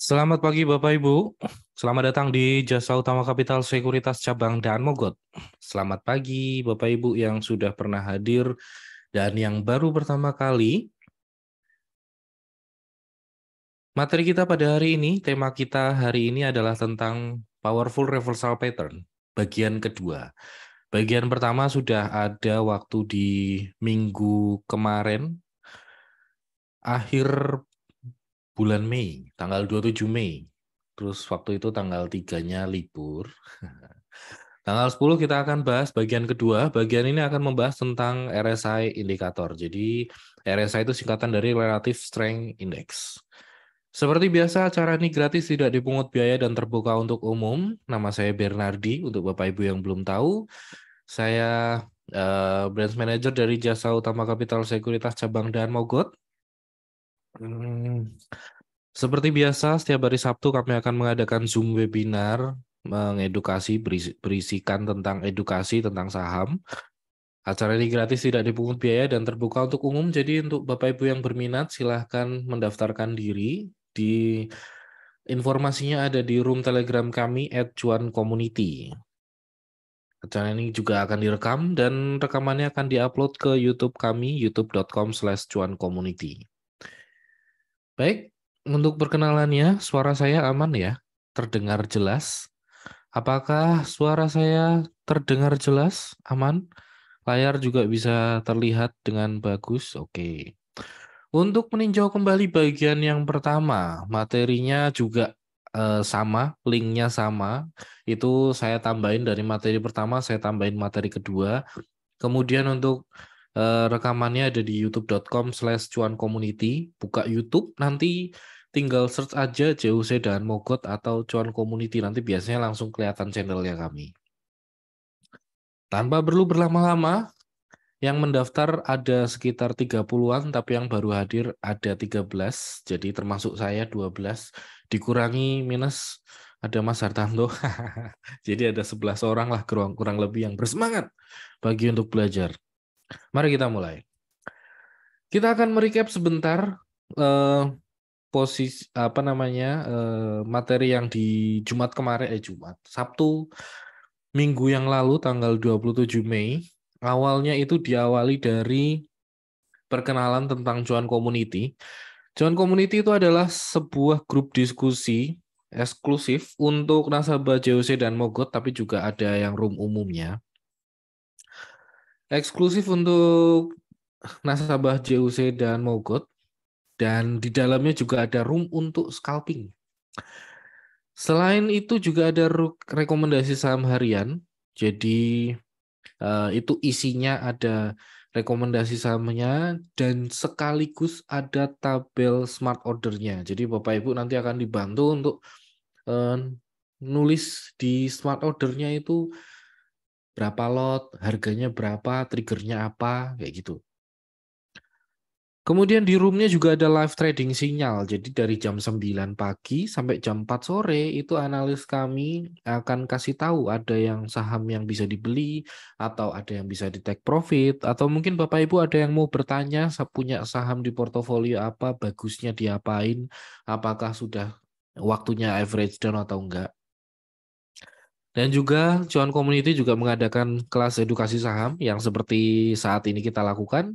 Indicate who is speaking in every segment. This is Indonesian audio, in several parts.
Speaker 1: Selamat
Speaker 2: pagi Bapak Ibu. Selamat datang di Jasa Utama Kapital Sekuritas Cabang Daan Mogot. Selamat pagi Bapak Ibu yang sudah pernah hadir dan yang baru pertama kali. Materi kita pada hari ini, tema kita hari ini adalah tentang Powerful Reversal Pattern, bagian kedua. Bagian pertama sudah ada waktu di minggu kemarin, akhir bulan Mei, tanggal 27 Mei. Terus waktu itu tanggal 3-nya libur. Tanggal 10 kita akan bahas bagian kedua. Bagian ini akan membahas tentang RSI indikator. Jadi RSI itu singkatan dari Relative Strength Index. Seperti biasa, acara ini gratis, tidak dipungut biaya dan terbuka untuk umum. Nama saya Bernardi, untuk Bapak Ibu yang belum tahu. Saya uh, Branch Manager dari Jasa Utama Kapital Sekuritas Cabang dan Mogot. Hmm. Seperti biasa, setiap hari Sabtu kami akan mengadakan Zoom webinar mengedukasi berisikan tentang edukasi tentang saham. Acara ini gratis tidak dipungut biaya dan terbuka untuk umum. Jadi untuk Bapak Ibu yang berminat silahkan mendaftarkan diri di informasinya ada di room Telegram kami at Juan Community. Acara ini juga akan direkam dan rekamannya akan diupload ke YouTube kami youtube.com slash Baik, untuk perkenalannya, suara saya aman ya? Terdengar jelas? Apakah suara saya terdengar jelas? Aman? Layar juga bisa terlihat dengan bagus? Oke. Untuk meninjau kembali bagian yang pertama, materinya juga eh, sama, linknya sama. Itu saya tambahin dari materi pertama, saya tambahin materi kedua. Kemudian untuk eh, rekamannya ada di youtube.com slash cuan community. Buka YouTube, nanti tinggal search aja JUC dan Mogot atau cuan community nanti biasanya langsung kelihatan channelnya kami. Tanpa perlu berlama-lama, yang mendaftar ada sekitar 30-an, tapi yang baru hadir ada 13. Jadi termasuk saya 12. Dikurangi minus ada Mas Hartanto. Jadi ada 11 orang lah kurang, lebih yang bersemangat bagi untuk belajar. Mari kita mulai. Kita akan merecap sebentar eh, posisi apa namanya eh, materi yang di Jumat kemarin eh Jumat Sabtu minggu yang lalu tanggal 27 Mei awalnya itu diawali dari perkenalan tentang Joan Community. Joan Community itu adalah sebuah grup diskusi eksklusif untuk nasabah JOC dan Mogot tapi juga ada yang room umumnya. Eksklusif untuk nasabah JOC dan Mogot dan di dalamnya juga ada room untuk scalping. Selain itu juga ada rekomendasi saham harian. Jadi eh, itu isinya ada rekomendasi sahamnya dan sekaligus ada tabel smart ordernya. Jadi Bapak Ibu nanti akan dibantu untuk eh, nulis di smart ordernya itu berapa lot, harganya berapa, triggernya apa, kayak gitu. Kemudian di roomnya juga ada live trading sinyal. Jadi dari jam 9 pagi sampai jam 4 sore itu analis kami akan kasih tahu ada yang saham yang bisa dibeli atau ada yang bisa di take profit atau mungkin Bapak Ibu ada yang mau bertanya punya saham di portofolio apa, bagusnya diapain, apakah sudah waktunya average down atau enggak. Dan juga Cuan Community juga mengadakan kelas edukasi saham yang seperti saat ini kita lakukan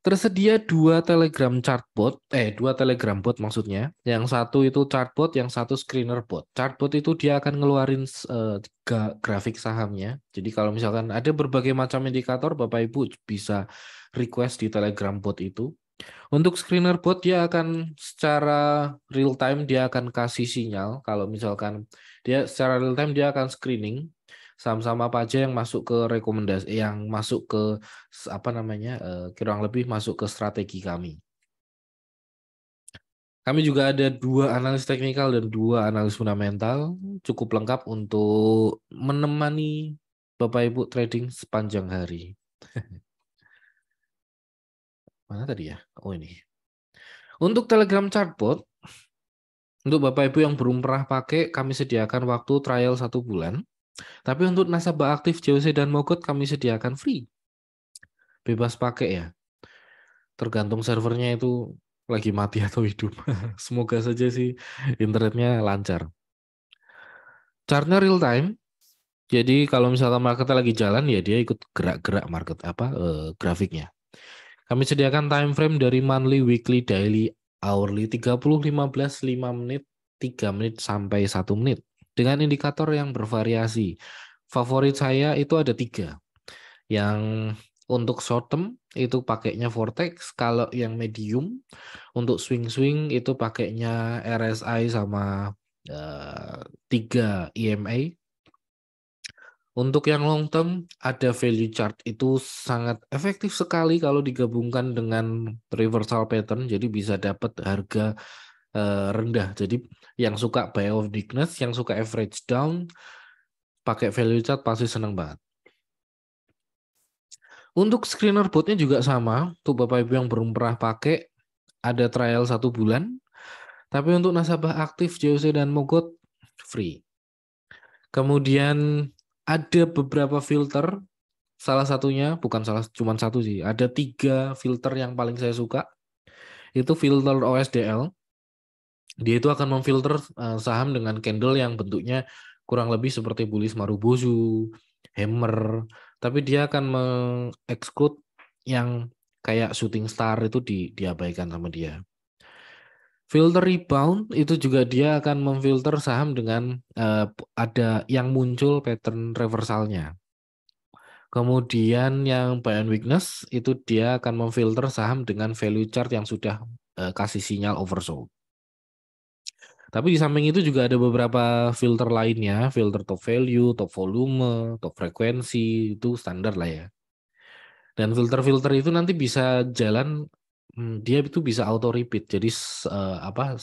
Speaker 2: Tersedia dua Telegram chatbot, eh dua Telegram bot maksudnya. Yang satu itu chatbot, yang satu screener bot. Chatbot itu dia akan ngeluarin uh, grafik sahamnya. Jadi kalau misalkan ada berbagai macam indikator, Bapak Ibu bisa request di Telegram bot itu. Untuk screener bot dia akan secara real time dia akan kasih sinyal kalau misalkan dia secara real time dia akan screening sama-sama apa aja yang masuk ke rekomendasi yang masuk ke apa namanya eh, kurang lebih masuk ke strategi kami. Kami juga ada dua analis teknikal dan dua analis fundamental cukup lengkap untuk menemani Bapak Ibu trading sepanjang hari. Mana tadi ya? Oh ini. Untuk Telegram chartbot untuk Bapak Ibu yang belum pernah pakai, kami sediakan waktu trial satu bulan tapi untuk nasabah aktif JOC dan Mogot kami sediakan free. Bebas pakai ya. Tergantung servernya itu lagi mati atau hidup. Semoga saja sih internetnya lancar. Chartnya real time. Jadi kalau misalnya marketnya lagi jalan ya dia ikut gerak-gerak market apa eh, grafiknya. Kami sediakan time frame dari monthly, weekly, daily, hourly 30, 15, 5 menit, 3 menit sampai 1 menit dengan indikator yang bervariasi. Favorit saya itu ada tiga. Yang untuk short term itu pakainya Vortex, kalau yang medium untuk swing-swing itu pakainya RSI sama uh, eh, EMA. E untuk yang long term ada value chart itu sangat efektif sekali kalau digabungkan dengan reversal pattern jadi bisa dapat harga eh, rendah. Jadi yang suka buy of weakness, yang suka average down, pakai value chart pasti seneng banget. Untuk screener botnya juga sama, tuh Bapak Ibu yang belum pernah pakai, ada trial satu bulan, tapi untuk nasabah aktif JOC dan Mogot, free. Kemudian ada beberapa filter, salah satunya, bukan salah cuma satu sih, ada tiga filter yang paling saya suka, itu filter OSDL, dia itu akan memfilter eh, saham dengan candle yang bentuknya kurang lebih seperti bullish marubozu, hammer, tapi dia akan mengeksklud yang kayak shooting star itu di, diabaikan sama dia. Filter rebound itu juga dia akan memfilter saham dengan uh, ada yang muncul pattern reversalnya. Kemudian yang buy and weakness itu dia akan memfilter saham dengan value chart yang sudah uh, kasih sinyal oversold. Tapi di samping itu juga ada beberapa filter lainnya, filter top value, top volume, top frekuensi, itu standar lah ya. Dan filter-filter itu nanti bisa jalan, hmm, dia itu bisa auto repeat. Jadi uh, apa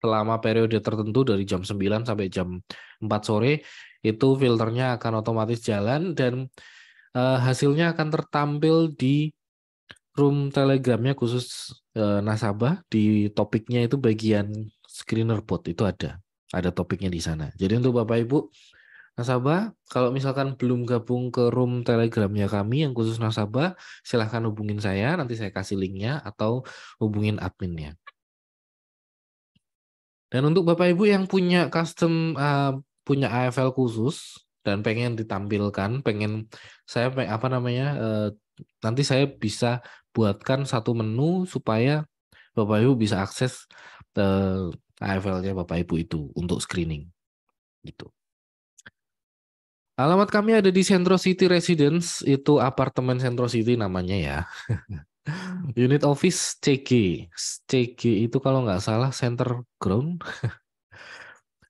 Speaker 2: selama periode tertentu dari jam 9 sampai jam 4 sore itu filternya akan otomatis jalan dan uh, hasilnya akan tertampil di room telegramnya khusus uh, nasabah di topiknya itu bagian screener bot itu ada. Ada topiknya di sana. Jadi untuk Bapak Ibu nasabah, kalau misalkan belum gabung ke room telegramnya kami yang khusus nasabah, silahkan hubungin saya, nanti saya kasih linknya atau hubungin adminnya. Dan untuk Bapak Ibu yang punya custom uh, punya AFL khusus dan pengen ditampilkan, pengen saya apa namanya uh, nanti saya bisa buatkan satu menu supaya Bapak Ibu bisa akses eh, KFL-nya Bapak Ibu itu untuk screening. Gitu. Alamat kami ada di Centro City Residence, itu apartemen Centro City namanya ya. Unit Office CG. CG itu kalau nggak salah center ground.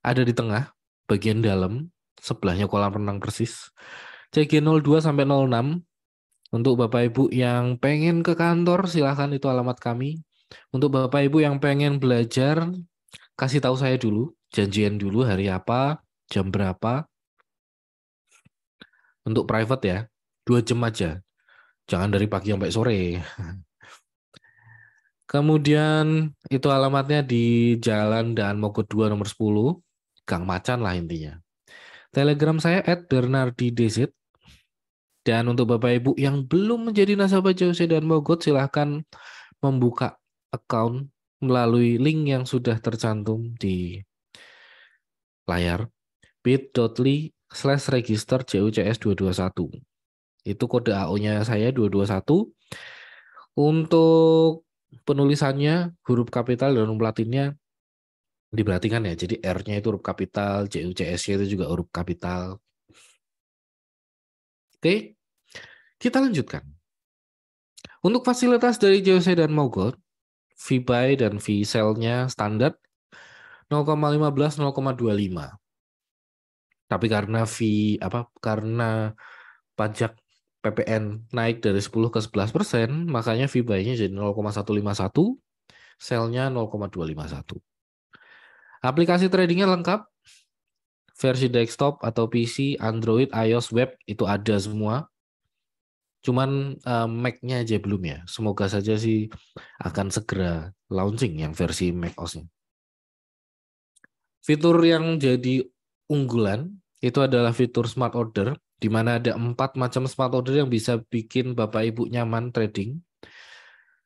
Speaker 2: ada di tengah, bagian dalam, sebelahnya kolam renang persis. CG 02 sampai 06. Untuk Bapak Ibu yang pengen ke kantor silahkan itu alamat kami. Untuk Bapak Ibu yang pengen belajar kasih tahu saya dulu, janjian dulu hari apa, jam berapa. Untuk private ya, dua jam aja. Jangan dari pagi sampai sore. Kemudian itu alamatnya di Jalan Daan Mogot 2 nomor 10, Gang Macan lah intinya. Telegram saya at Desit Dan untuk Bapak Ibu yang belum menjadi nasabah jose dan Mogot, silahkan membuka account melalui link yang sudah tercantum di layar bit.ly slash register JUCS221. Itu kode AO-nya saya 221. Untuk penulisannya huruf kapital dan huruf latinnya diperhatikan ya. Jadi R-nya itu huruf kapital, jucs itu juga huruf kapital. Oke, kita lanjutkan. Untuk fasilitas dari JOC dan Mogot, V buy dan V sell-nya standar 0,15 0,25. Tapi karena V apa karena pajak PPN naik dari 10 ke 11 persen, makanya fee buy-nya jadi 0,151, sell-nya 0,251. Aplikasi tradingnya lengkap, versi desktop atau PC, Android, iOS, web itu ada semua. Cuman uh, Mac-nya aja belum ya. Semoga saja sih akan segera launching yang versi Mac OS-nya. Fitur yang jadi unggulan itu adalah fitur smart order di mana ada empat macam smart order yang bisa bikin Bapak Ibu nyaman trading.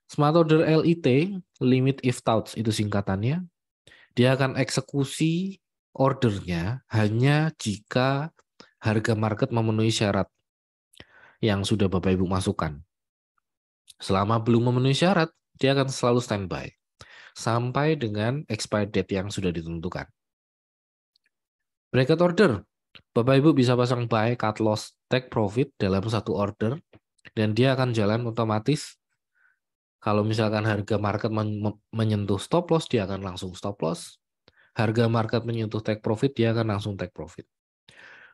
Speaker 2: Smart order LIT, limit if touch itu singkatannya. Dia akan eksekusi ordernya hanya jika harga market memenuhi syarat yang sudah Bapak Ibu masukkan. Selama belum memenuhi syarat, dia akan selalu standby sampai dengan expired date yang sudah ditentukan. Bracket order. Bapak Ibu bisa pasang buy, cut loss, take profit dalam satu order dan dia akan jalan otomatis. Kalau misalkan harga market menyentuh stop loss, dia akan langsung stop loss. Harga market menyentuh take profit, dia akan langsung take profit.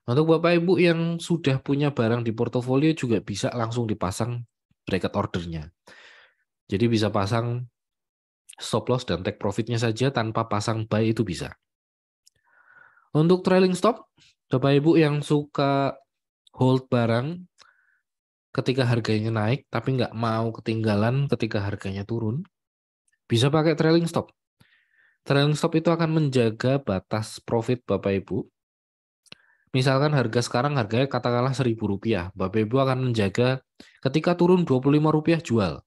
Speaker 2: Untuk Bapak Ibu yang sudah punya barang di portofolio juga bisa langsung dipasang bracket ordernya. Jadi bisa pasang stop loss dan take profitnya saja tanpa pasang buy itu bisa. Untuk trailing stop, Bapak Ibu yang suka hold barang ketika harganya naik tapi nggak mau ketinggalan ketika harganya turun, bisa pakai trailing stop. Trailing stop itu akan menjaga batas profit Bapak Ibu Misalkan harga sekarang harganya katakanlah seribu rupiah, Bapak Ibu akan menjaga ketika turun dua puluh lima rupiah jual.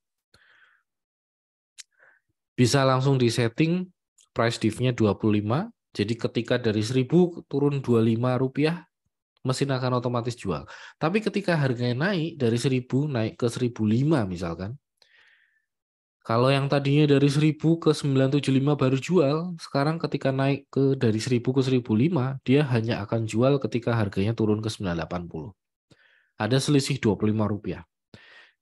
Speaker 2: Bisa langsung di setting price div-nya lima, jadi ketika dari seribu turun dua lima rupiah, mesin akan otomatis jual. Tapi ketika harganya naik dari seribu naik ke seribu lima misalkan, kalau yang tadinya dari 1000 ke 975 baru jual, sekarang ketika naik ke dari 1000 ke 1005, dia hanya akan jual ketika harganya turun ke 980. Ada selisih 25 rupiah.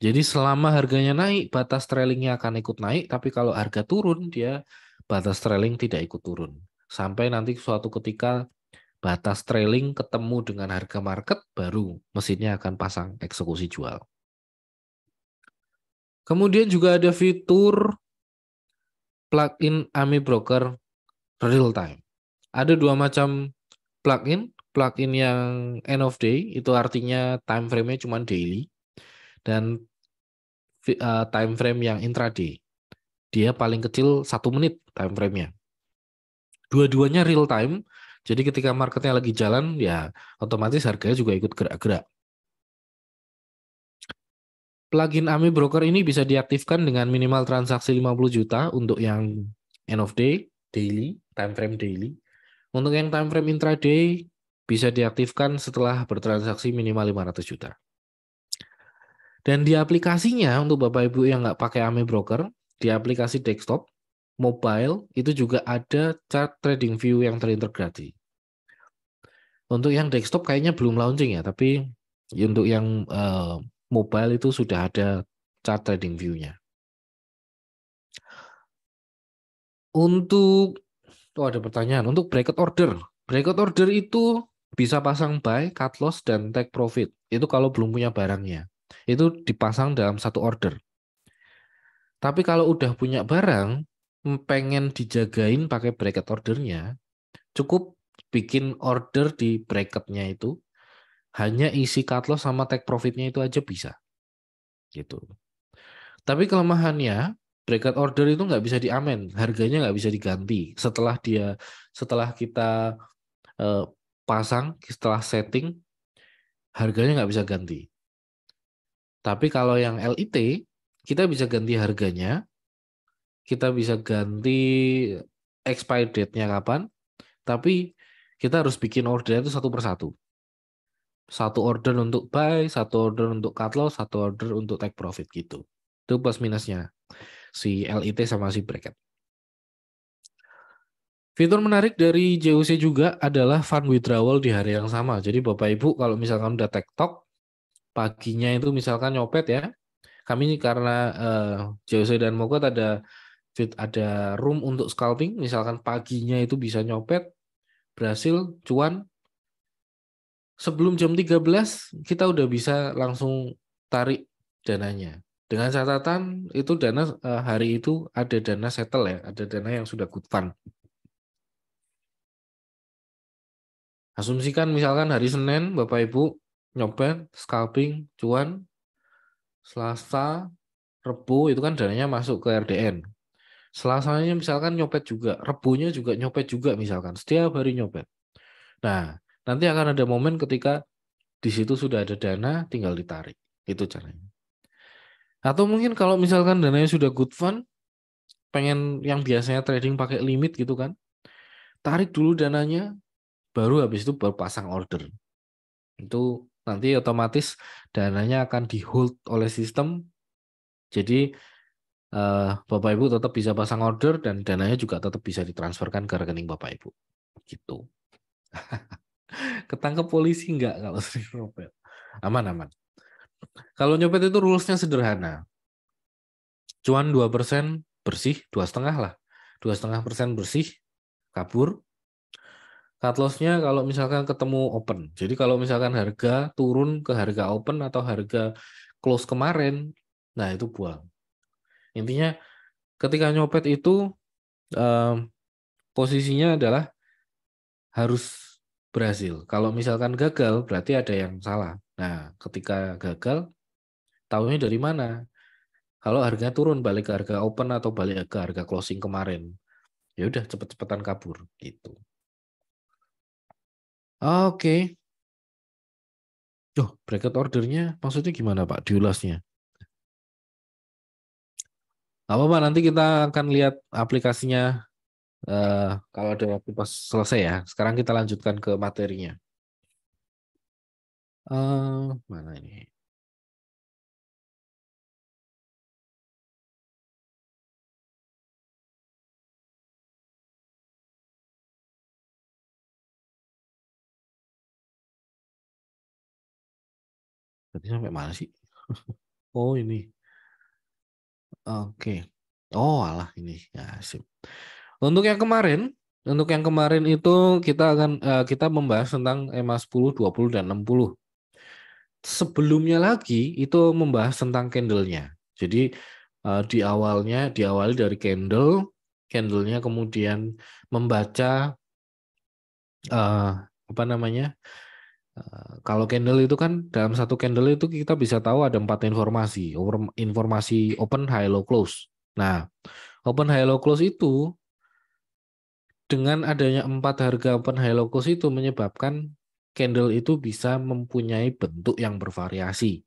Speaker 2: Jadi selama harganya naik, batas trailingnya akan ikut naik, tapi kalau harga turun, dia batas trailing tidak ikut turun. Sampai nanti suatu ketika batas trailing ketemu dengan harga market, baru mesinnya akan pasang eksekusi jual. Kemudian juga ada fitur plugin AMI Broker real time. Ada dua macam plugin. Plugin yang end of day itu artinya time frame-nya cuma daily dan eh, time frame yang intraday. Dia paling kecil satu menit time frame-nya. Dua-duanya real time. Jadi ketika marketnya lagi jalan, ya otomatis harganya juga ikut gerak-gerak plugin AMI Broker ini bisa diaktifkan dengan minimal transaksi 50 juta untuk yang end of day, daily, time frame daily. Untuk yang time frame intraday bisa diaktifkan setelah bertransaksi minimal 500 juta. Dan di aplikasinya untuk Bapak Ibu yang nggak pakai AMI Broker, di aplikasi desktop, mobile itu juga ada chart trading view yang terintegrasi. Untuk yang desktop kayaknya belum launching ya, tapi untuk yang uh, mobile itu sudah ada chart trading view-nya. Untuk oh ada pertanyaan untuk bracket order. Bracket order itu bisa pasang buy, cut loss dan take profit. Itu kalau belum punya barangnya. Itu dipasang dalam satu order. Tapi kalau udah punya barang, pengen dijagain pakai bracket ordernya, cukup bikin order di bracketnya itu hanya isi cut loss sama take profitnya itu aja bisa. Gitu. Tapi kelemahannya breakout order itu nggak bisa diamen, harganya nggak bisa diganti. Setelah dia, setelah kita uh, pasang, setelah setting, harganya nggak bisa ganti. Tapi kalau yang LIT, kita bisa ganti harganya, kita bisa ganti expired date-nya kapan, tapi kita harus bikin order itu satu persatu satu order untuk buy, satu order untuk cut loss, satu order untuk take profit gitu. Itu plus minusnya si LIT sama si bracket. Fitur menarik dari JOC juga adalah fund withdrawal di hari yang sama. Jadi Bapak Ibu kalau misalkan udah talk, paginya itu misalkan nyopet ya, kami ini karena uh, eh, JOC dan Mogot ada fit ada room untuk scalping, misalkan paginya itu bisa nyopet, berhasil cuan, sebelum jam 13 kita udah bisa langsung tarik dananya. Dengan catatan itu dana eh, hari itu ada dana settle ya, ada dana yang sudah good fund. Asumsikan misalkan hari Senin Bapak Ibu nyopet, scalping, cuan, Selasa, Rebu itu kan dananya masuk ke RDN. Selasanya misalkan nyopet juga, Rebunya juga nyopet juga misalkan, setiap hari nyopet. Nah, Nanti akan ada momen ketika di situ sudah ada dana, tinggal ditarik. Itu caranya. Atau mungkin kalau misalkan dananya sudah good fund, pengen yang biasanya trading pakai limit gitu kan, tarik dulu dananya, baru habis itu berpasang order. Itu nanti otomatis dananya akan di hold oleh sistem. Jadi eh, Bapak Ibu tetap bisa pasang order dan dananya juga tetap bisa ditransferkan ke rekening Bapak Ibu. Gitu. ketangkep polisi nggak kalau sering nyopet aman aman kalau nyopet itu rulesnya sederhana cuan dua persen bersih dua setengah lah dua setengah persen bersih kabur cut nya kalau misalkan ketemu open jadi kalau misalkan harga turun ke harga open atau harga close kemarin nah itu buang intinya ketika nyopet itu eh, posisinya adalah harus berhasil. Kalau misalkan gagal, berarti ada yang salah. Nah, ketika gagal, tahunya dari mana? Kalau harganya turun balik ke harga open atau balik ke harga closing kemarin, ya udah cepet-cepetan kabur gitu.
Speaker 3: Oke. Okay. Duh, bracket
Speaker 2: ordernya maksudnya gimana Pak? Diulasnya? Apa Pak? Nanti kita akan lihat aplikasinya Eh, kalau ada waktu pas selesai ya. Sekarang kita lanjutkan ke materinya. Uh, mana ini? Tadi sampai mana sih? oh ini. Oke. Okay. Oh alah ini. Ya, sip. Untuk yang kemarin, untuk yang kemarin itu kita akan uh, kita membahas tentang EMA 10, 20 dan 60. Sebelumnya lagi itu membahas tentang candlenya. Jadi uh, di awalnya diawali dari candle, candlenya kemudian membaca uh, apa namanya? kalau candle itu kan dalam satu candle itu kita bisa tahu ada empat informasi, informasi open, high, low, close. Nah, open, high, low, close itu dengan adanya empat harga open high low cost itu menyebabkan candle itu bisa mempunyai bentuk yang bervariasi.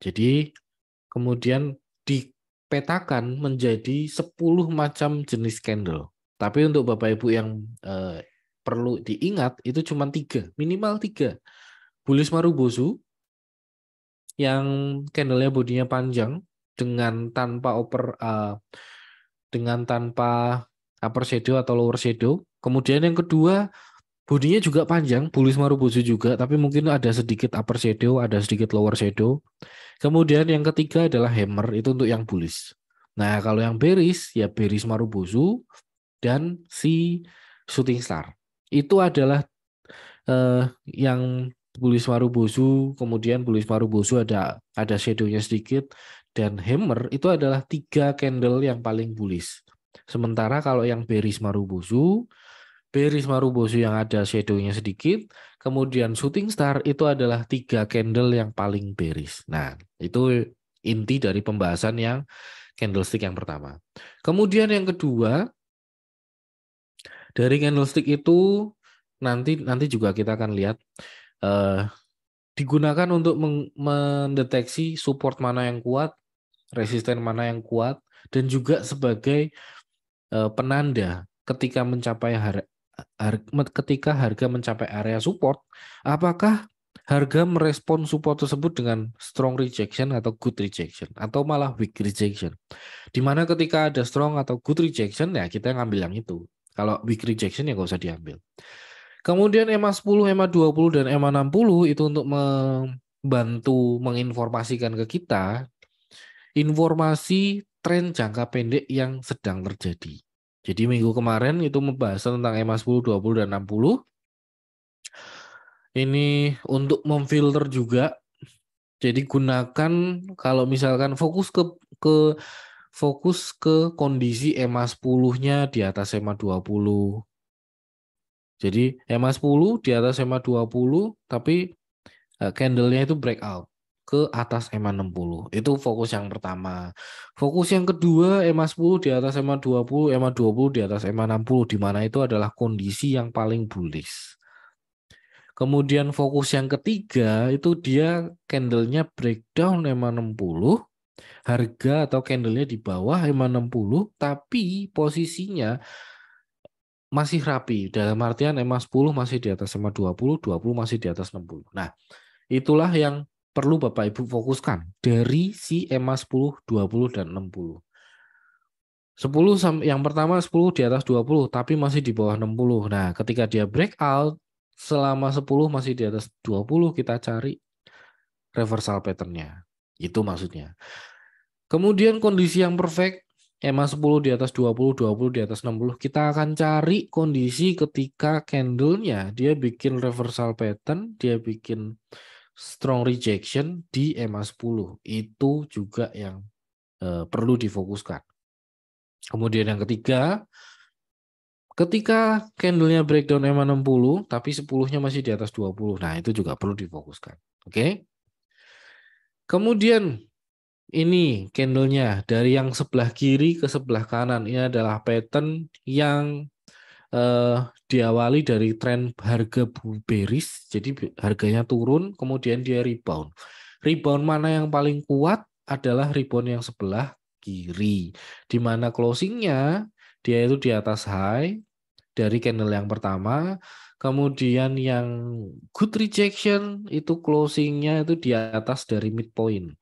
Speaker 2: Jadi kemudian dipetakan menjadi 10 macam jenis candle. Tapi untuk Bapak Ibu yang eh, perlu diingat itu cuma tiga, minimal tiga. Bullish Marubozu yang candlenya bodinya panjang dengan tanpa oper uh, dengan tanpa upper shadow atau lower shadow. Kemudian yang kedua, bodinya juga panjang, bulis marubozu juga, tapi mungkin ada sedikit upper shadow, ada sedikit lower shadow. Kemudian yang ketiga adalah hammer, itu untuk yang bulis. Nah, kalau yang beris, ya beris marubozu dan si shooting star. Itu adalah eh, yang bulis marubozu, kemudian bulis marubozu ada ada shadownya sedikit, dan hammer itu adalah tiga candle yang paling bullish. Sementara kalau yang Beris Marubozu, Beris Marubozu yang ada shadownya sedikit, kemudian Shooting Star itu adalah tiga candle yang paling beris. Nah, itu inti dari pembahasan yang candlestick yang pertama. Kemudian yang kedua, dari candlestick itu nanti nanti juga kita akan lihat eh, digunakan untuk mendeteksi support mana yang kuat, resisten mana yang kuat, dan juga sebagai Eh, penanda ketika mencapai harga ketika harga mencapai area support, apakah harga merespon support tersebut dengan strong rejection atau good rejection atau malah weak rejection. Dimana ketika ada strong atau good rejection ya kita ngambil yang itu. Kalau weak rejection ya nggak usah diambil. Kemudian EMA 10, EMA 20 dan EMA 60 itu untuk membantu menginformasikan ke kita informasi tren jangka pendek yang sedang terjadi. Jadi minggu kemarin itu membahas tentang EMA 10, 20, dan 60. Ini untuk memfilter juga. Jadi gunakan kalau misalkan fokus ke ke fokus ke kondisi EMA 10-nya di atas EMA 20. Jadi EMA 10 di atas EMA 20 tapi eh, candle-nya itu breakout ke atas EMA 60. Itu fokus yang pertama. Fokus yang kedua EMA 10 di atas EMA 20, EMA 20 di atas EMA 60 di mana itu adalah kondisi yang paling bullish. Kemudian fokus yang ketiga itu dia candlenya breakdown EMA 60 harga atau candlenya di bawah EMA 60 tapi posisinya masih rapi dalam artian EMA 10 masih di atas EMA 20, 20 masih di atas 60. Nah, itulah yang perlu Bapak Ibu fokuskan dari si EMA 10, 20, dan 60. 10 yang pertama 10 di atas 20 tapi masih di bawah 60. Nah, ketika dia breakout selama 10 masih di atas 20 kita cari reversal patternnya. Itu maksudnya. Kemudian kondisi yang perfect EMA 10 di atas 20, 20 di atas 60, kita akan cari kondisi ketika candlenya dia bikin reversal pattern, dia bikin strong rejection di MA 10. Itu juga yang eh, perlu difokuskan. Kemudian yang ketiga, ketika candlenya breakdown EMA 60 tapi 10-nya masih di atas 20. Nah, itu juga perlu difokuskan. Oke. Okay? Kemudian ini candlenya dari yang sebelah kiri ke sebelah kanan ini adalah pattern yang eh, diawali dari tren harga bearish, jadi harganya turun, kemudian dia rebound. Rebound mana yang paling kuat adalah rebound yang sebelah kiri, di mana closingnya dia itu di atas high dari candle yang pertama, kemudian yang good rejection itu closingnya itu di atas dari midpoint.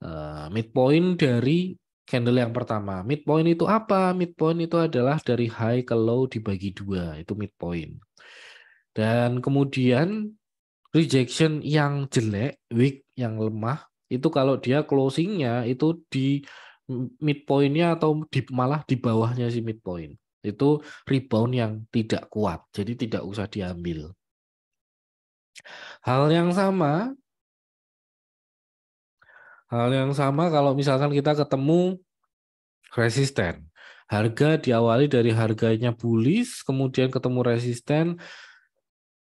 Speaker 2: Uh, midpoint dari candle yang pertama. Midpoint itu apa? Midpoint itu adalah dari high ke low dibagi dua, itu midpoint. Dan kemudian rejection yang jelek, weak, yang lemah, itu kalau dia closingnya itu di midpointnya atau di, malah di bawahnya si midpoint. Itu rebound yang tidak kuat, jadi tidak usah diambil. Hal yang sama Hal yang sama kalau misalkan kita ketemu resisten. Harga diawali dari harganya bullish, kemudian ketemu resisten.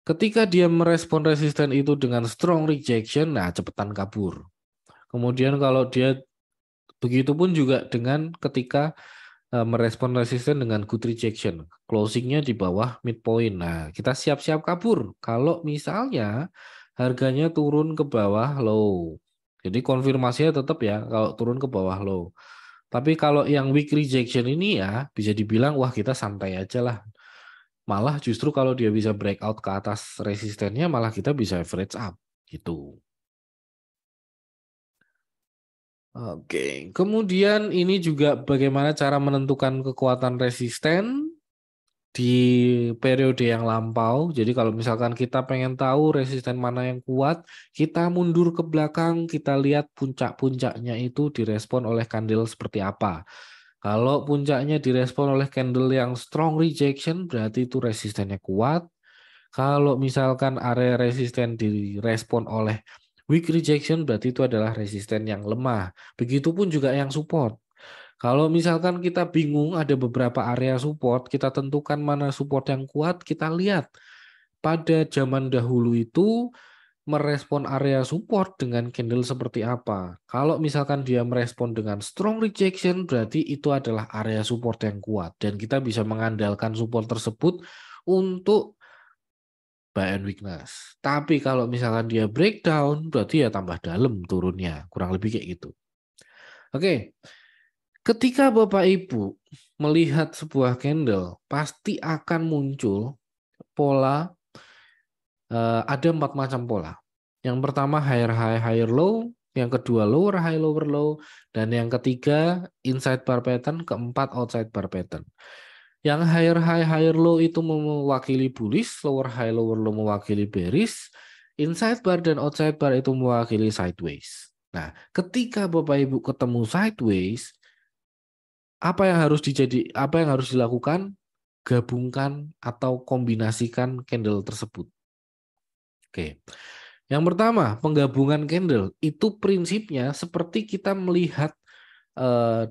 Speaker 2: Ketika dia merespon resisten itu dengan strong rejection, nah cepetan kabur. Kemudian kalau dia begitu pun juga dengan ketika e, merespon resisten dengan good rejection. Closingnya di bawah midpoint. Nah, kita siap-siap kabur. Kalau misalnya harganya turun ke bawah low. Jadi konfirmasinya tetap ya kalau turun ke bawah low. Tapi kalau yang weak rejection ini ya bisa dibilang wah kita santai aja lah. Malah justru kalau dia bisa breakout ke atas resistennya malah kita bisa average up gitu. Oke, kemudian ini juga bagaimana cara menentukan kekuatan resisten di periode yang lampau. Jadi kalau misalkan kita pengen tahu resisten mana yang kuat, kita mundur ke belakang, kita lihat puncak-puncaknya itu direspon oleh candle seperti apa. Kalau puncaknya direspon oleh candle yang strong rejection, berarti itu resistennya kuat. Kalau misalkan area resisten direspon oleh weak rejection, berarti itu adalah resisten yang lemah. Begitupun juga yang support. Kalau misalkan kita bingung ada beberapa area support, kita tentukan mana support yang kuat, kita lihat. Pada zaman dahulu itu merespon area support dengan candle seperti apa. Kalau misalkan dia merespon dengan strong rejection, berarti itu adalah area support yang kuat. Dan kita bisa mengandalkan support tersebut untuk buy and weakness. Tapi kalau misalkan dia breakdown, berarti ya tambah dalam turunnya. Kurang lebih kayak gitu. Oke, okay. Ketika Bapak Ibu melihat sebuah candle, pasti akan muncul pola eh, ada empat macam pola. Yang pertama higher high higher low, yang kedua lower high lower low, dan yang ketiga inside bar pattern, keempat outside bar pattern. Yang higher high higher low itu mewakili bullish, lower high lower low mewakili bearish, inside bar dan outside bar itu mewakili sideways. Nah, ketika Bapak Ibu ketemu sideways, apa yang harus dijadi apa yang harus dilakukan gabungkan atau kombinasikan candle tersebut oke yang pertama penggabungan candle itu prinsipnya seperti kita melihat eh,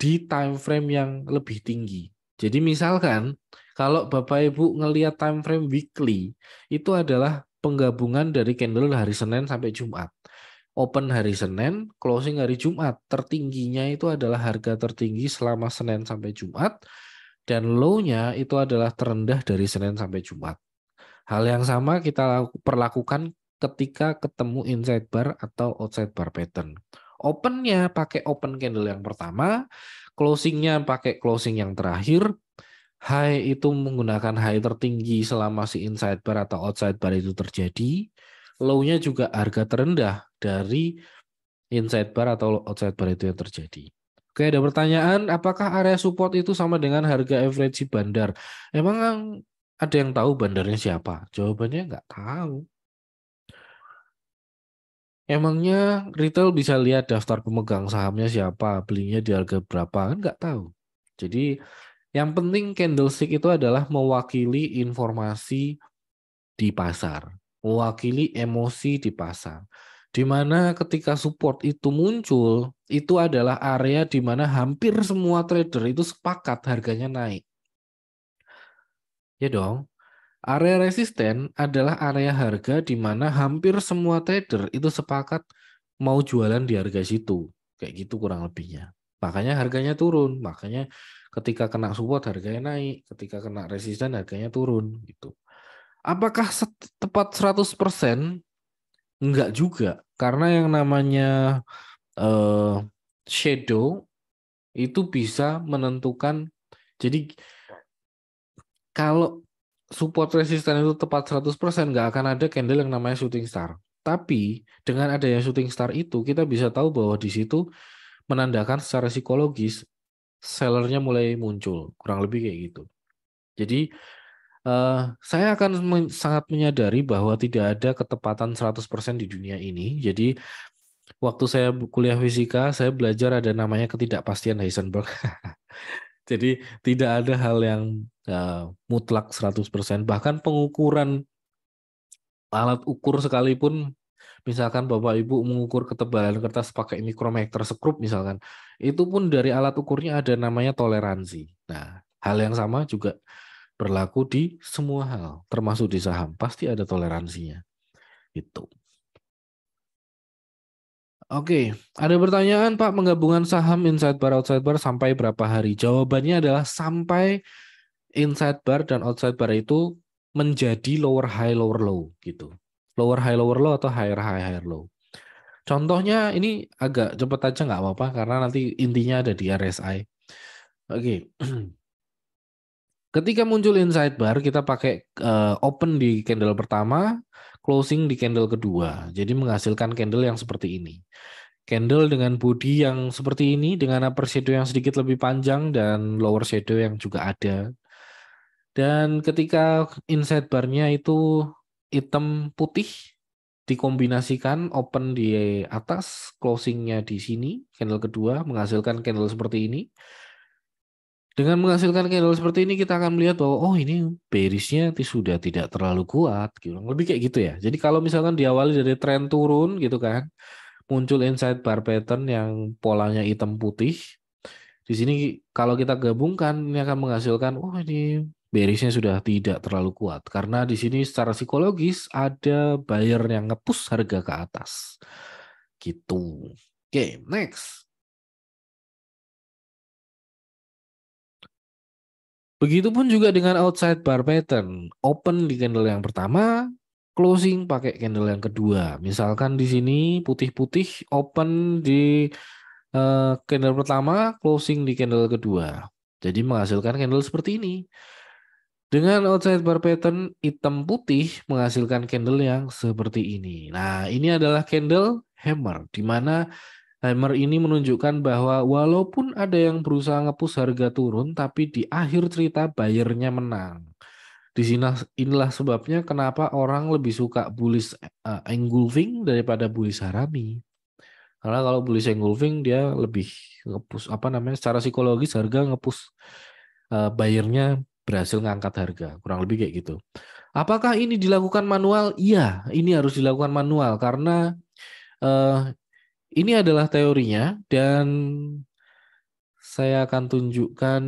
Speaker 2: di time frame yang lebih tinggi jadi misalkan kalau Bapak Ibu ngelihat time frame weekly itu adalah penggabungan dari candle hari Senin sampai Jumat open hari Senin, closing hari Jumat. Tertingginya itu adalah harga tertinggi selama Senin sampai Jumat dan low-nya itu adalah terendah dari Senin sampai Jumat. Hal yang sama kita perlakukan ketika ketemu inside bar atau outside bar pattern. Open-nya pakai open candle yang pertama, closing-nya pakai closing yang terakhir, high itu menggunakan high tertinggi selama si inside bar atau outside bar itu terjadi, low-nya juga harga terendah dari inside bar atau outside bar itu yang terjadi. Oke, ada pertanyaan, apakah area support itu sama dengan harga average bandar? Emang ada yang tahu bandarnya siapa? Jawabannya nggak tahu. Emangnya retail bisa lihat daftar pemegang sahamnya siapa, belinya di harga berapa, kan nggak tahu. Jadi yang penting candlestick itu adalah mewakili informasi di pasar mewakili emosi di pasar. Di mana ketika support itu muncul, itu adalah area di mana hampir semua trader itu sepakat harganya naik. Ya dong. Area resisten adalah area harga di mana hampir semua trader itu sepakat mau jualan di harga situ. Kayak gitu kurang lebihnya. Makanya harganya turun, makanya ketika kena support harganya naik, ketika kena resisten harganya turun gitu. Apakah tepat 100%? Enggak juga. Karena yang namanya uh, shadow itu bisa menentukan. Jadi kalau support resisten itu tepat 100% nggak akan ada candle yang namanya shooting star. Tapi dengan adanya shooting star itu kita bisa tahu bahwa di situ menandakan secara psikologis sellernya mulai muncul, kurang lebih kayak gitu. Jadi Uh, saya akan men sangat menyadari bahwa tidak ada ketepatan 100% di dunia ini. Jadi waktu saya kuliah fisika, saya belajar ada namanya ketidakpastian Heisenberg. Jadi tidak ada hal yang uh, mutlak 100%. Bahkan pengukuran alat ukur sekalipun misalkan Bapak Ibu mengukur ketebalan kertas pakai mikrometer sekrup misalkan, itu pun dari alat ukurnya ada namanya toleransi. Nah, hal yang sama juga berlaku di semua hal, termasuk di saham. Pasti ada toleransinya. Itu. Oke, ada pertanyaan Pak, menggabungkan saham inside bar outside bar sampai berapa hari? Jawabannya adalah sampai inside bar dan outside bar itu menjadi lower high lower low gitu. Lower high lower low atau higher high higher low. Contohnya ini agak cepat aja nggak apa-apa karena nanti intinya ada di RSI. Oke. Okay. Ketika muncul inside bar, kita pakai uh, open di candle pertama, closing di candle kedua. Jadi menghasilkan candle yang seperti ini. Candle dengan body yang seperti ini, dengan upper shadow yang sedikit lebih panjang dan lower shadow yang juga ada. Dan ketika insight barnya itu hitam putih dikombinasikan open di atas, closingnya di sini, candle kedua menghasilkan candle seperti ini dengan menghasilkan candle seperti ini kita akan melihat bahwa oh ini bearishnya sudah tidak terlalu kuat kurang gitu. Lebih kayak gitu ya. Jadi kalau misalkan diawali dari tren turun gitu kan, muncul inside bar pattern yang polanya hitam putih. Di sini kalau kita gabungkan ini akan menghasilkan oh ini bearishnya sudah tidak terlalu kuat karena di sini secara psikologis ada buyer yang ngepus harga ke atas. Gitu. Oke, okay, next.
Speaker 1: Begitupun juga dengan outside bar pattern.
Speaker 2: Open di candle yang pertama, closing pakai candle yang kedua. Misalkan di sini putih-putih open di uh, candle pertama, closing di candle kedua. Jadi menghasilkan candle seperti ini. Dengan outside bar pattern hitam putih menghasilkan candle yang seperti ini. Nah, ini adalah candle hammer di mana Hammer ini menunjukkan bahwa walaupun ada yang berusaha ngepus harga turun, tapi di akhir cerita bayarnya menang. Di sini inilah sebabnya kenapa orang lebih suka bullish uh, eh, engulfing daripada bullish harami. Karena kalau bullish engulfing dia lebih ngepus, apa namanya secara psikologis harga ngepus uh, eh, bayarnya berhasil ngangkat harga, kurang lebih kayak gitu. Apakah ini dilakukan manual? Iya, ini harus dilakukan manual karena uh, ini adalah teorinya dan saya akan tunjukkan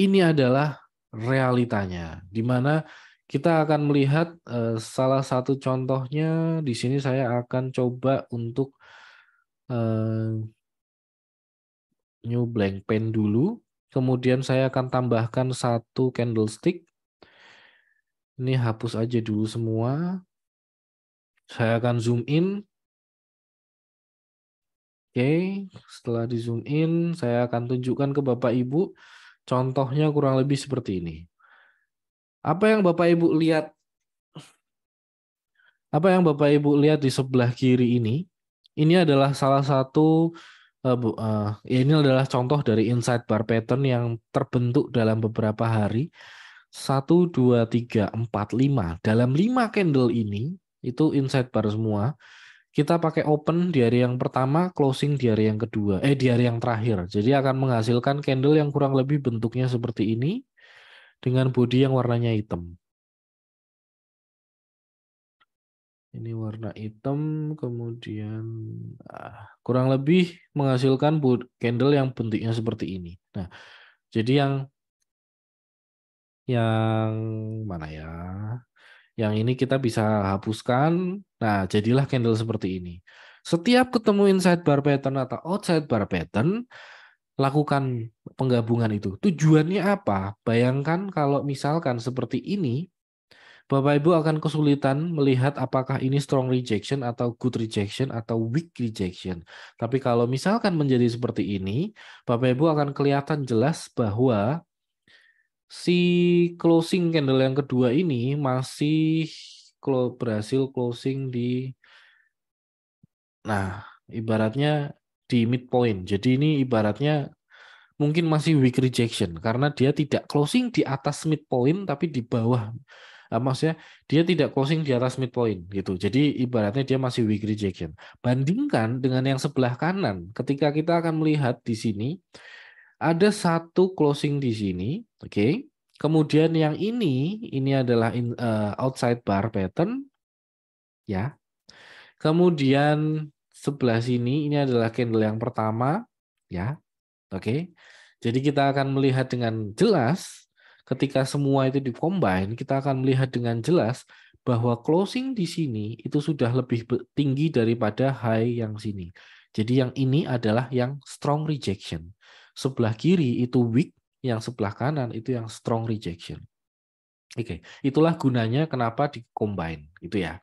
Speaker 2: ini adalah realitanya di mana kita akan melihat eh, salah satu contohnya di sini saya akan coba untuk eh, new blank pen dulu kemudian saya akan tambahkan satu candlestick ini hapus aja dulu semua saya akan zoom in Oke, setelah di zoom in, saya akan tunjukkan ke Bapak Ibu contohnya kurang lebih seperti ini. Apa yang Bapak Ibu lihat? Apa yang Bapak Ibu lihat di sebelah kiri ini? Ini adalah salah satu e, e, ini adalah contoh dari insight bar pattern yang terbentuk dalam beberapa hari. 1 2 3 4 5. Dalam 5 candle ini itu insight bar semua kita pakai open di hari yang pertama, closing di hari yang kedua, eh di hari yang terakhir. Jadi akan menghasilkan candle yang kurang lebih bentuknya seperti ini dengan body
Speaker 1: yang warnanya hitam.
Speaker 2: Ini warna hitam, kemudian ah, kurang lebih menghasilkan candle yang bentuknya seperti ini. Nah, jadi yang yang mana ya? yang ini kita bisa hapuskan. Nah, jadilah candle seperti ini. Setiap ketemu inside bar pattern atau outside bar pattern, lakukan penggabungan itu. Tujuannya apa? Bayangkan kalau misalkan seperti ini, Bapak Ibu akan kesulitan melihat apakah ini strong rejection atau good rejection atau weak rejection. Tapi kalau misalkan menjadi seperti ini, Bapak Ibu akan kelihatan jelas bahwa si closing candle yang kedua ini masih berhasil closing di nah ibaratnya di midpoint. Jadi ini ibaratnya mungkin masih weak rejection karena dia tidak closing di atas midpoint tapi di bawah ah, maksudnya dia tidak closing di atas midpoint gitu. Jadi ibaratnya dia masih weak rejection. Bandingkan dengan yang sebelah kanan ketika kita akan melihat di sini ada satu closing di sini, oke. Okay. Kemudian yang ini, ini adalah in, uh, outside bar pattern, ya. Kemudian sebelah sini, ini adalah candle yang pertama, ya. Oke. Okay. Jadi kita akan melihat dengan jelas ketika semua itu dikombin, kita akan melihat dengan jelas bahwa closing di sini itu sudah lebih tinggi daripada high yang sini. Jadi yang ini adalah yang strong rejection sebelah kiri itu weak, yang sebelah kanan itu yang strong rejection. Oke, okay. itulah gunanya kenapa di combine gitu ya.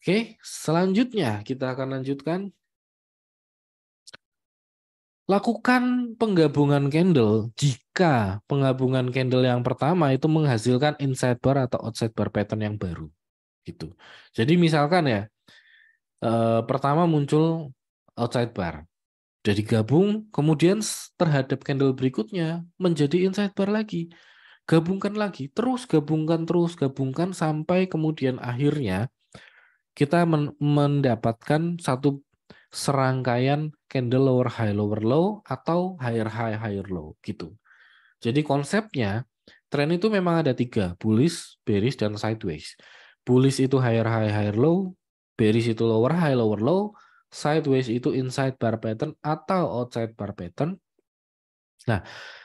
Speaker 2: Oke, okay. selanjutnya kita akan lanjutkan lakukan penggabungan candle jika penggabungan candle yang pertama itu menghasilkan inside bar atau outside bar pattern yang baru gitu. Jadi misalkan ya eh, pertama muncul outside bar. Udah digabung, kemudian terhadap candle berikutnya menjadi inside bar lagi. Gabungkan lagi, terus gabungkan, terus gabungkan sampai kemudian akhirnya kita men mendapatkan satu serangkaian candle lower high lower low atau higher high higher low gitu. Jadi konsepnya tren itu memang ada tiga, bullish, bearish, dan sideways. Bullish itu higher high higher low, bearish itu lower high lower low, sideways itu inside bar pattern atau outside bar pattern. Nah,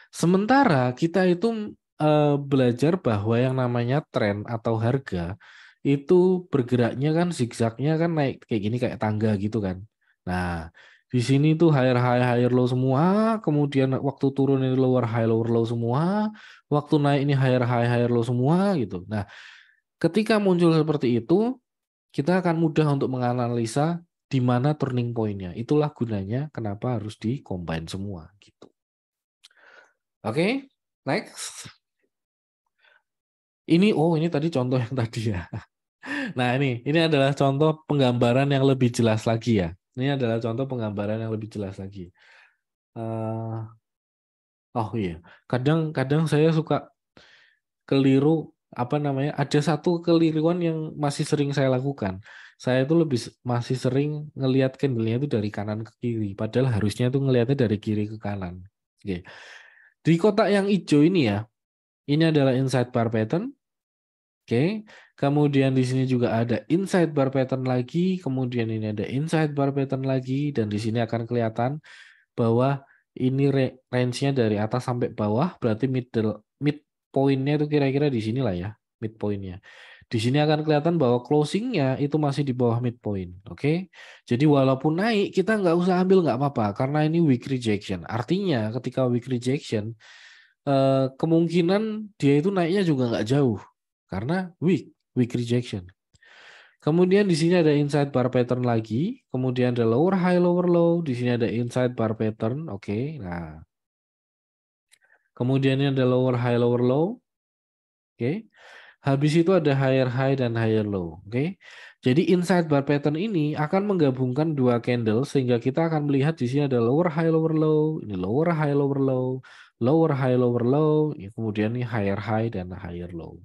Speaker 2: sementara kita itu uh, belajar bahwa yang namanya trend atau harga itu bergeraknya kan zigzagnya kan naik kayak gini kayak tangga gitu kan. Nah, di sini tuh higher high higher low semua, kemudian waktu turun ini lower high lower low semua, waktu naik ini higher high higher low semua gitu. Nah, ketika muncul seperti itu, kita akan mudah untuk menganalisa di mana turning pointnya. Itulah gunanya kenapa harus di combine semua gitu. Oke, okay, next. Ini oh ini tadi contoh yang tadi ya. Nah ini ini adalah contoh penggambaran yang lebih jelas lagi ya. Ini adalah contoh penggambaran yang lebih jelas lagi. Uh, oh iya, kadang-kadang saya suka keliru apa namanya ada satu keliruan yang masih sering saya lakukan saya itu lebih masih sering ngelihat candlenya itu dari kanan ke kiri padahal harusnya itu ngelihatnya dari kiri ke kanan oke di kotak yang hijau ini ya ini adalah inside bar pattern oke kemudian di sini juga ada inside bar pattern lagi kemudian ini ada inside bar pattern lagi dan di sini akan kelihatan bahwa ini range-nya dari atas sampai bawah berarti middle mid nya itu kira-kira di sinilah ya mid point-nya. Di sini akan kelihatan bahwa closingnya itu masih di bawah midpoint. Oke, okay? jadi walaupun naik kita nggak usah ambil nggak apa-apa karena ini weak rejection. Artinya ketika weak rejection eh, kemungkinan dia itu naiknya juga nggak jauh karena weak weak rejection. Kemudian di sini ada inside bar pattern lagi, kemudian ada lower high lower low, di sini ada inside bar pattern, oke. Okay, nah. Kemudian ini ada lower high lower low. Oke. Okay. Habis itu ada higher high dan higher low. Oke. Okay? Jadi inside bar pattern ini akan menggabungkan dua candle sehingga kita akan melihat di sini ada lower high lower low, ini lower high lower low, lower high lower low, ya, kemudian ini higher high dan higher low.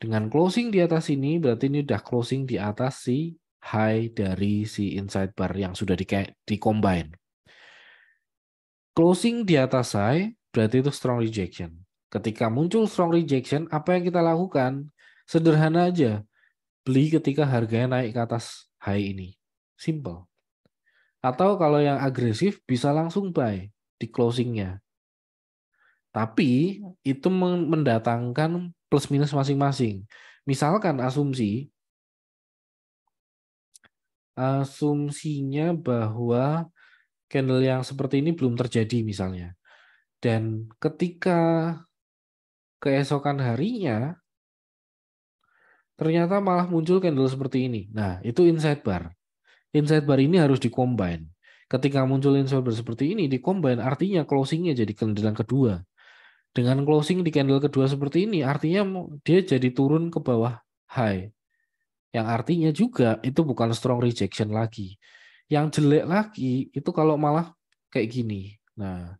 Speaker 2: Dengan closing di atas ini berarti ini sudah closing di atas si high dari si inside bar yang sudah di, di combine. Closing di atas high berarti itu strong rejection. Ketika muncul strong rejection, apa yang kita lakukan? Sederhana aja. Beli ketika harganya naik ke atas high ini. Simple. Atau kalau yang agresif bisa langsung buy di closingnya. Tapi itu mendatangkan plus minus masing-masing. Misalkan asumsi asumsinya bahwa candle yang seperti ini belum terjadi misalnya. Dan ketika keesokan harinya ternyata malah muncul candle seperti ini. Nah, itu inside bar. Inside bar ini harus dikombin. Ketika muncul inside bar seperti ini dikombin artinya closingnya jadi candle yang kedua. Dengan closing di candle kedua seperti ini artinya dia jadi turun ke bawah high. Yang artinya juga itu bukan strong rejection lagi. Yang jelek lagi itu kalau malah kayak gini. Nah,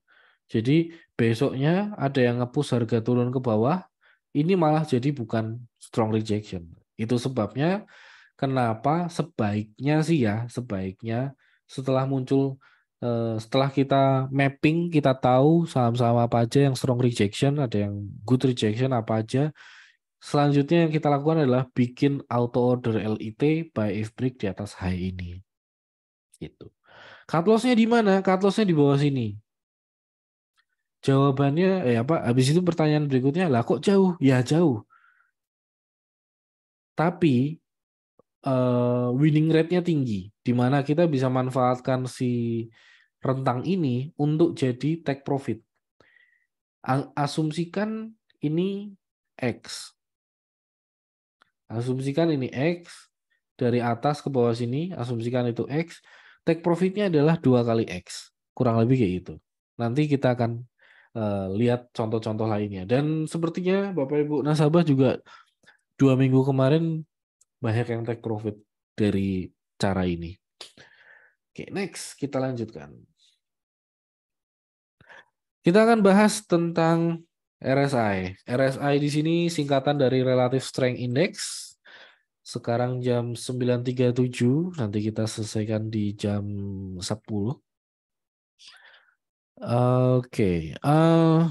Speaker 2: jadi besoknya ada yang ngepush harga turun ke bawah, ini malah jadi bukan strong rejection. Itu sebabnya kenapa sebaiknya sih ya, sebaiknya setelah muncul eh, setelah kita mapping kita tahu saham-saham apa aja yang strong rejection, ada yang good rejection apa aja. Selanjutnya yang kita lakukan adalah bikin auto order LIT by if break di atas high ini. Gitu. Cut loss-nya di mana? Cut loss-nya di bawah sini. Jawabannya eh apa? Habis itu pertanyaan berikutnya lah kok jauh? Ya jauh. Tapi uh, winning rate-nya tinggi, di mana kita bisa manfaatkan si rentang ini untuk jadi take profit. Asumsikan ini X. Asumsikan ini X, dari atas ke bawah sini, asumsikan itu X, take profitnya adalah dua kali X. Kurang lebih kayak gitu. Nanti kita akan Eh, lihat contoh-contoh lainnya. Dan sepertinya Bapak Ibu nasabah juga dua minggu kemarin banyak yang take profit dari cara ini. Oke, next kita lanjutkan. Kita akan bahas tentang RSI. RSI di sini singkatan dari Relative Strength Index. Sekarang jam 9.37, nanti kita selesaikan di jam 10. Oke. Okay. Uh, eh,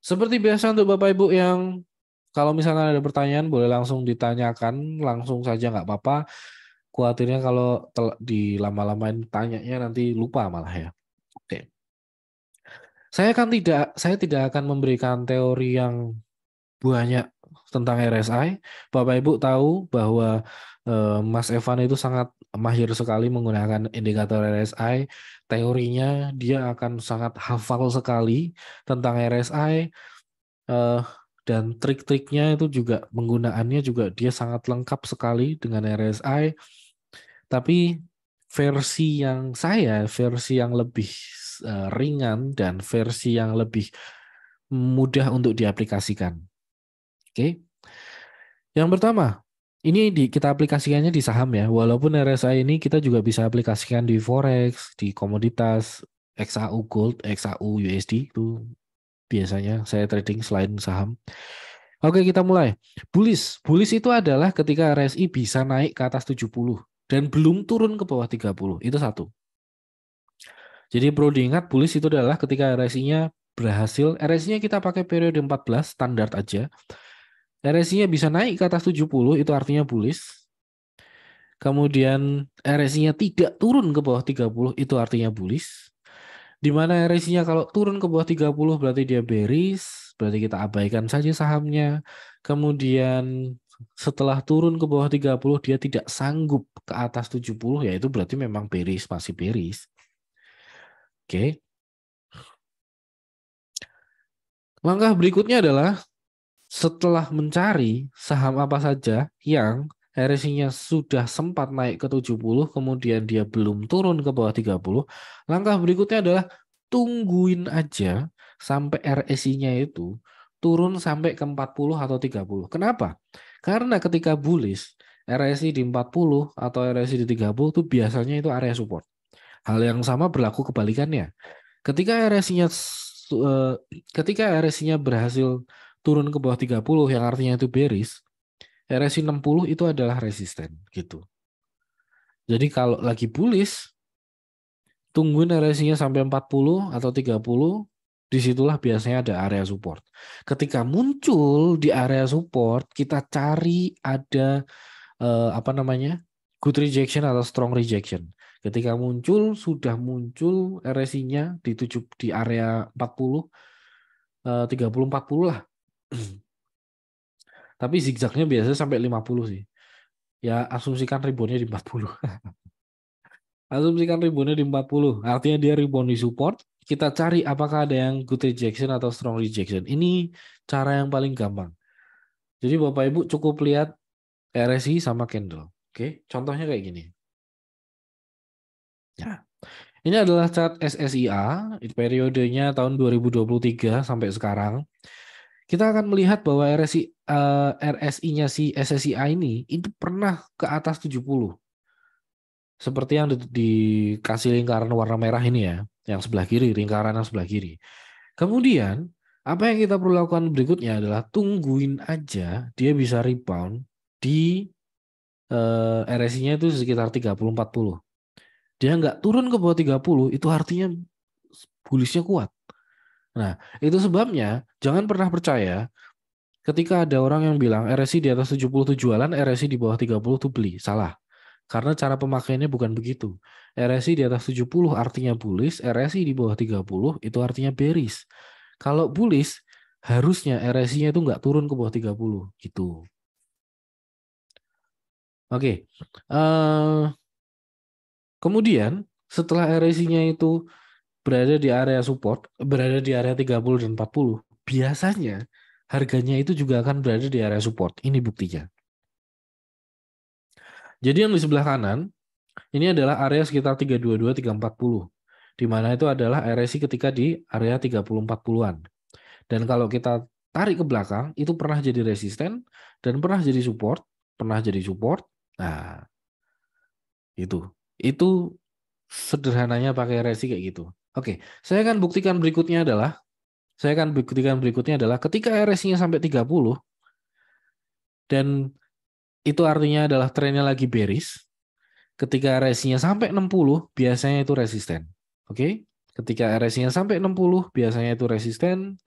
Speaker 2: seperti biasa untuk Bapak Ibu yang kalau misalnya ada pertanyaan boleh langsung ditanyakan, langsung saja nggak apa-apa. Kuatirnya kalau di lama-lamain tanyanya nanti lupa malah ya. Oke. Okay. Saya kan tidak saya tidak akan memberikan teori yang banyak tentang RSI. Bapak Ibu tahu bahwa Eh, Mas Evan itu sangat mahir sekali menggunakan indikator RSI. Teorinya dia akan sangat hafal sekali tentang RSI eh, dan trik-triknya itu juga penggunaannya juga dia sangat lengkap sekali dengan RSI. Tapi versi yang saya, versi yang lebih eh, ringan dan versi yang lebih mudah untuk diaplikasikan. Oke. Yang pertama, ini di, kita aplikasikannya di saham ya. Walaupun RSI ini kita juga bisa aplikasikan di forex, di komoditas, XAU Gold, XAU USD itu biasanya saya trading selain saham. Oke, kita mulai. Bullish. Bullish itu adalah ketika RSI bisa naik ke atas 70 dan belum turun ke bawah 30. Itu satu. Jadi perlu diingat bullish itu adalah ketika RSI-nya berhasil. RSI-nya kita pakai periode 14 standar aja RSI-nya bisa naik ke atas 70, itu artinya bullish. Kemudian RSI-nya tidak turun ke bawah 30, itu artinya bullish. Di mana RSI-nya kalau turun ke bawah 30 berarti dia bearish, berarti kita abaikan saja sahamnya. Kemudian setelah turun ke bawah 30 dia tidak sanggup ke atas 70, yaitu berarti memang bearish, masih bearish. Oke. Okay. Langkah berikutnya adalah setelah mencari saham apa saja yang RSI-nya sudah sempat naik ke 70, kemudian dia belum turun ke bawah 30, langkah berikutnya adalah tungguin aja sampai RSI-nya itu turun sampai ke 40 atau 30. Kenapa? Karena ketika bullish, RSI di 40 atau RSI di 30 itu biasanya itu area support. Hal yang sama berlaku kebalikannya. Ketika RSI-nya eh, ketika RSI-nya berhasil turun ke bawah 30 yang artinya itu bearish, RSI 60 itu adalah resisten gitu. Jadi kalau lagi bullish tungguin RSI-nya sampai 40 atau 30, disitulah biasanya ada area support. Ketika muncul di area support, kita cari ada eh, apa namanya good rejection atau strong rejection. Ketika muncul sudah muncul RSI-nya di tujuh di area 40 eh, 30 40 lah. Tapi zigzagnya biasanya sampai 50 sih. Ya asumsikan reboundnya di 40. asumsikan reboundnya di 40. Artinya dia rebound di support. Kita cari apakah ada yang good rejection atau strong rejection. Ini cara yang paling gampang. Jadi Bapak Ibu cukup lihat RSI sama candle. Oke, contohnya kayak gini. Ya. ini adalah chart SSIA, periodenya tahun 2023 sampai sekarang kita akan melihat bahwa RSI uh, eh, RSI-nya si SSIA ini itu pernah ke atas 70. Seperti yang dikasih lingkaran warna merah ini ya, yang sebelah kiri, lingkaran yang sebelah kiri. Kemudian, apa yang kita perlu lakukan berikutnya adalah tungguin aja dia bisa rebound di uh, eh, RSI-nya itu sekitar 30 40. Dia nggak turun ke bawah 30, itu artinya bullishnya kuat. Nah, itu sebabnya jangan pernah percaya ketika ada orang yang bilang RSI di atas 70 jualan, RSI di bawah 30 tuh beli. Salah. Karena cara pemakaiannya bukan begitu. RSI di atas 70 artinya bullish, RSI di bawah 30 itu artinya bearish. Kalau bullish, harusnya RSI-nya itu nggak turun ke bawah 30 gitu. Oke. Okay. Uh, eh, kemudian setelah RSI-nya itu berada di area support, berada di area 30 dan 40, biasanya harganya itu juga akan berada di area support. Ini buktinya. Jadi yang di sebelah kanan, ini adalah area sekitar 322, 340. Di mana itu adalah RSI ketika di area 30-40-an. Dan kalau kita tarik ke belakang, itu pernah jadi resisten dan pernah jadi support. Pernah jadi support. Nah, itu. Itu sederhananya pakai RSI kayak gitu. Oke, saya akan buktikan berikutnya adalah saya akan buktikan berikutnya adalah ketika RSI-nya sampai 30 dan itu artinya adalah trennya lagi beris. Ketika RSI-nya sampai 60 biasanya itu resisten. Oke? Ketika RSI-nya sampai 60 biasanya itu resisten.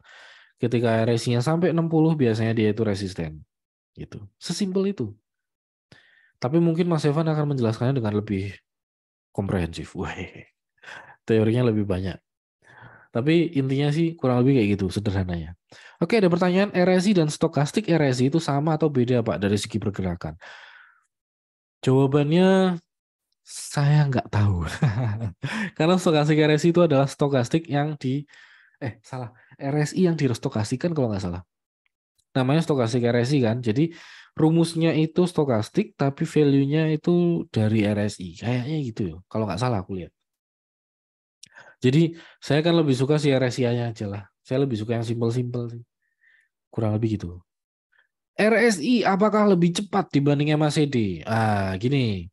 Speaker 2: Ketika RSI-nya sampai 60 biasanya dia itu resisten. Gitu. Sesimpel itu. Tapi mungkin Mas Evan akan menjelaskannya dengan lebih komprehensif. Wah teorinya lebih banyak. Tapi intinya sih kurang lebih kayak gitu sederhananya. Oke, ada pertanyaan RSI dan stokastik RSI itu sama atau beda Pak dari segi pergerakan? Jawabannya saya nggak tahu. Karena stokastik RSI itu adalah stokastik yang di eh salah, RSI yang direstokastikan kalau nggak salah. Namanya stokastik RSI kan. Jadi rumusnya itu stokastik tapi value-nya itu dari RSI. Kayaknya gitu ya, kalau nggak salah aku lihat. Jadi saya kan lebih suka si RSI-nya aja lah. Saya lebih suka yang simple-simple sih. Kurang lebih gitu. RSI apakah lebih cepat dibanding MACD? Ah, gini.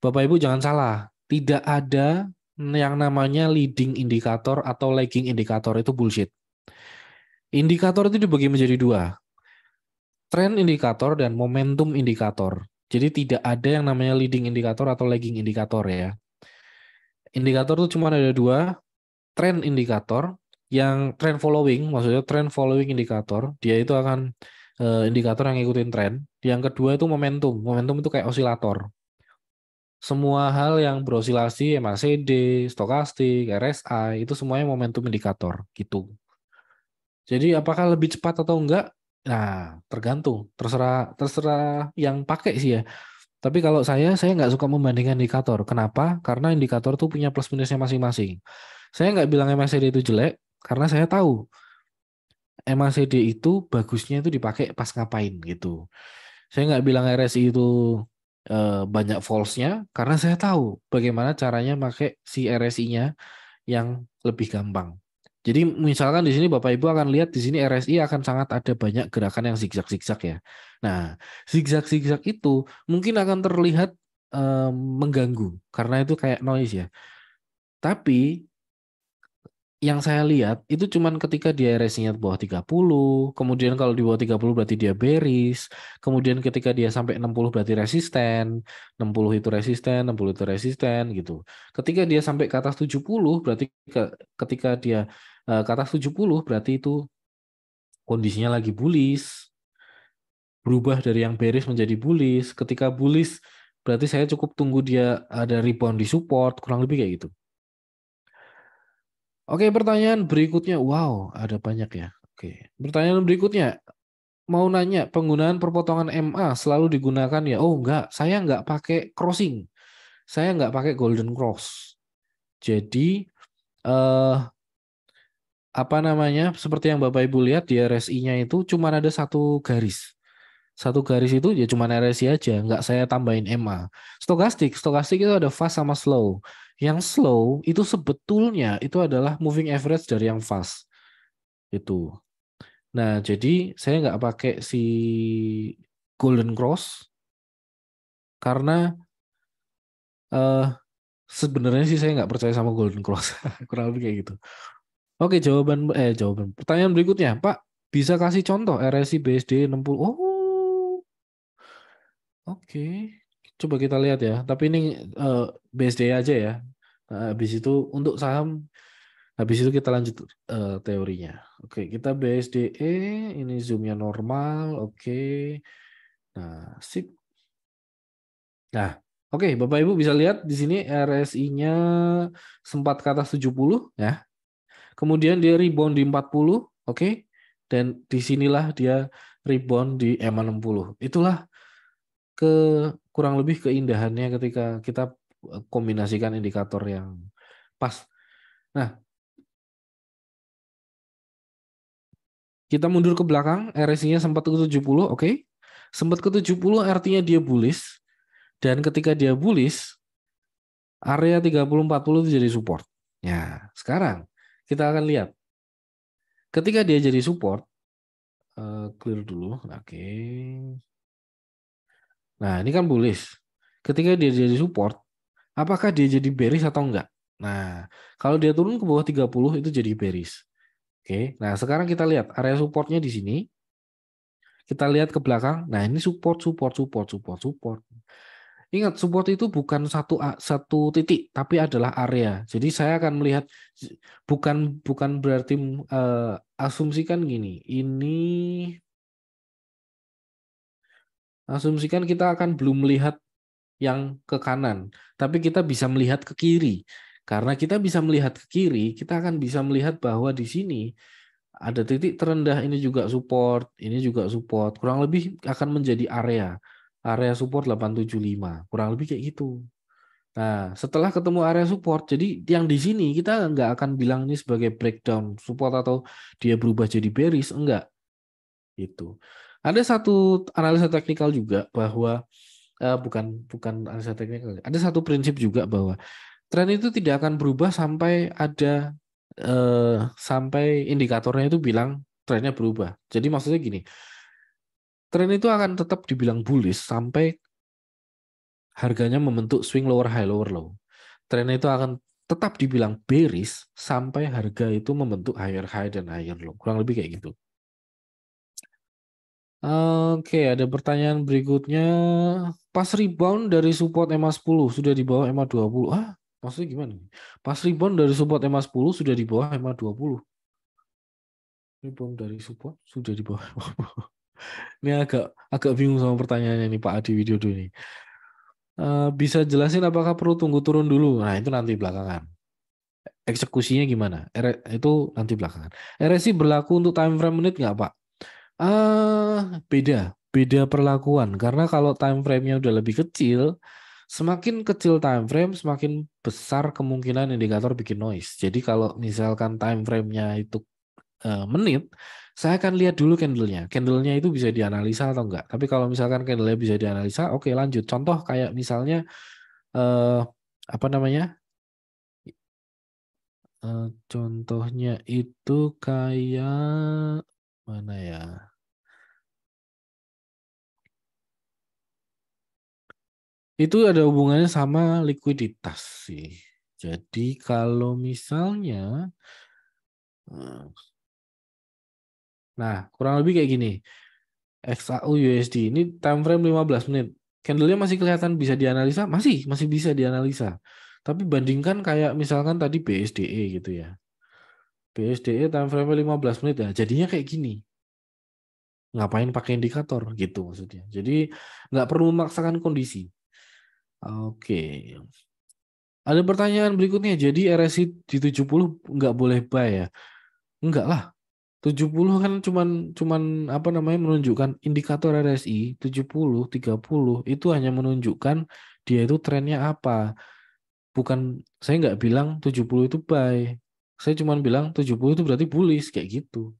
Speaker 2: Bapak Ibu jangan salah, tidak ada yang namanya leading indikator atau lagging indikator itu bullshit. Indikator itu dibagi menjadi dua. Trend indikator dan momentum indikator. Jadi tidak ada yang namanya leading indikator atau lagging indikator ya. Indikator tuh cuma ada dua, trend indikator yang trend following, maksudnya trend following indikator, dia itu akan uh, indikator yang ngikutin trend. Yang kedua itu momentum. Momentum itu kayak osilator. Semua hal yang berosilasi, MACD, stokastik, RSI, itu semuanya momentum indikator gitu. Jadi apakah lebih cepat atau enggak? Nah, tergantung, terserah terserah yang pakai sih ya. Tapi kalau saya, saya nggak suka membandingkan indikator. Kenapa? Karena indikator tuh punya plus minusnya masing-masing. Saya nggak bilang MACD itu jelek, karena saya tahu MACD itu bagusnya itu dipakai pas ngapain gitu. Saya nggak bilang RSI itu e, banyak false-nya, karena saya tahu bagaimana caranya pakai si RSI-nya yang lebih gampang. Jadi misalkan di sini Bapak Ibu akan lihat di sini RSI akan sangat ada banyak gerakan yang zigzag-zigzag ya. Nah, zigzag-zigzag itu mungkin akan terlihat eh, mengganggu karena itu kayak noise ya. Tapi yang saya lihat itu cuman ketika dia racingnya di bawah 30, kemudian kalau di bawah 30 berarti dia bearish, kemudian ketika dia sampai 60 berarti resisten, 60 itu resisten, 60 itu resisten gitu. Ketika dia sampai ke atas 70 berarti ke, ketika dia uh, ke atas 70 berarti itu kondisinya lagi bullish. Berubah dari yang bearish menjadi bullish. Ketika bullish berarti saya cukup tunggu dia ada rebound di support, kurang lebih kayak gitu. Oke, pertanyaan berikutnya. Wow, ada banyak ya. Oke, pertanyaan berikutnya. Mau nanya, penggunaan perpotongan MA selalu digunakan ya? Oh enggak, saya enggak pakai crossing. Saya enggak pakai golden cross. Jadi, eh, apa namanya, seperti yang Bapak Ibu lihat di RSI-nya itu cuma ada satu garis. Satu garis itu ya cuma RSI aja, enggak saya tambahin MA. Stokastik, stokastik itu ada fast sama slow. Yang slow itu sebetulnya itu adalah moving average dari yang fast. Itu. Nah, jadi saya nggak pakai si Golden Cross karena uh, sebenarnya sih saya nggak percaya sama Golden Cross kurang lebih kayak gitu. Oke jawaban eh jawaban pertanyaan berikutnya Pak bisa kasih contoh RSI BSD 60 oh oke okay coba kita lihat ya. Tapi ini uh, eh, BSD aja ya. Nah, habis itu untuk saham habis itu kita lanjut uh, teorinya. Oke, kita BSDE ini zoomnya normal. Oke. Nah, sip. Nah, oke Bapak Ibu bisa lihat di sini RSI-nya sempat ke atas 70 ya. Kemudian dia rebound di 40, oke. Dan disinilah dia rebound di MA60. Itulah ke kurang lebih keindahannya ketika kita e, kombinasikan indikator yang pas.
Speaker 1: Nah, kita mundur ke
Speaker 2: belakang, RSI-nya sempat ke 70, oke. Okay? Sempat ke 70 artinya dia bullish. Dan ketika dia bullish, area 30 40 itu jadi support. Ya, sekarang kita akan lihat. Ketika dia jadi support, e, clear dulu. Oke. Okay. Nah, ini kan bullish. Ketika dia jadi support, apakah dia jadi bearish atau enggak? Nah, kalau dia turun ke bawah 30 itu jadi bearish. Oke. Nah, sekarang kita lihat area supportnya di sini. Kita lihat ke belakang. Nah, ini support support support support support. Ingat support itu bukan satu satu titik tapi adalah area. Jadi saya akan melihat bukan bukan berarti uh, asumsikan gini. Ini asumsikan kita akan belum melihat yang ke kanan, tapi kita bisa melihat ke kiri. Karena kita bisa melihat ke kiri, kita akan bisa melihat bahwa di sini ada titik terendah ini juga support, ini juga support. Kurang lebih akan menjadi area. Area support 875. Kurang lebih kayak gitu. Nah, setelah ketemu area support, jadi yang di sini kita nggak akan bilang ini sebagai breakdown support atau dia berubah jadi bearish, enggak. Itu. Ada satu analisa teknikal juga bahwa uh, bukan bukan analisa teknikal. Ya, ada satu prinsip juga bahwa tren itu tidak akan berubah sampai ada uh, sampai indikatornya itu bilang trennya berubah. Jadi maksudnya gini. Tren itu akan tetap dibilang bullish sampai harganya membentuk swing lower high lower low. Tren itu akan tetap dibilang bearish sampai harga itu membentuk higher high dan higher low. Kurang lebih kayak gitu. Oke, ada pertanyaan berikutnya. Pas rebound dari support EMA 10 sudah di bawah EMA 20. Ah, maksudnya gimana? Pas rebound dari support EMA 10 sudah di bawah EMA 20. Rebound dari support sudah di bawah. ini agak agak bingung sama pertanyaannya nih Pak Adi Widodo ini. Uh, bisa jelasin apakah perlu tunggu turun dulu? Nah, itu nanti belakangan. Eksekusinya gimana? R itu nanti belakangan. RSI berlaku untuk time frame menit nggak, Pak? Uh, beda, beda perlakuan. Karena kalau time frame-nya udah lebih kecil, semakin kecil time frame, semakin besar kemungkinan indikator bikin noise. Jadi kalau misalkan time frame-nya itu uh, menit, saya akan lihat dulu candle-nya. Candle-nya itu bisa dianalisa atau enggak. Tapi kalau misalkan candle-nya bisa dianalisa, oke okay, lanjut. Contoh kayak misalnya uh, apa namanya? Uh, contohnya itu kayak mana ya? Itu ada hubungannya sama likuiditas sih. Jadi kalau misalnya eh, Nah, kurang lebih kayak gini. XAU USD ini time frame 15 menit. Candle-nya masih kelihatan bisa dianalisa, masih masih bisa dianalisa. Tapi bandingkan kayak misalkan tadi BSDE gitu ya. BSDE time frame 15 menit ya. Jadinya kayak gini. Ngapain pakai indikator gitu maksudnya. Jadi nggak perlu memaksakan kondisi. Oke. Ada pertanyaan berikutnya. Jadi RSI di 70 nggak boleh buy ya? Enggak lah. 70 kan cuman cuman apa namanya menunjukkan indikator RSI 70 30 itu hanya menunjukkan dia itu trennya apa. Bukan saya nggak bilang 70 itu buy. Saya cuman bilang 70 itu berarti bullish kayak gitu.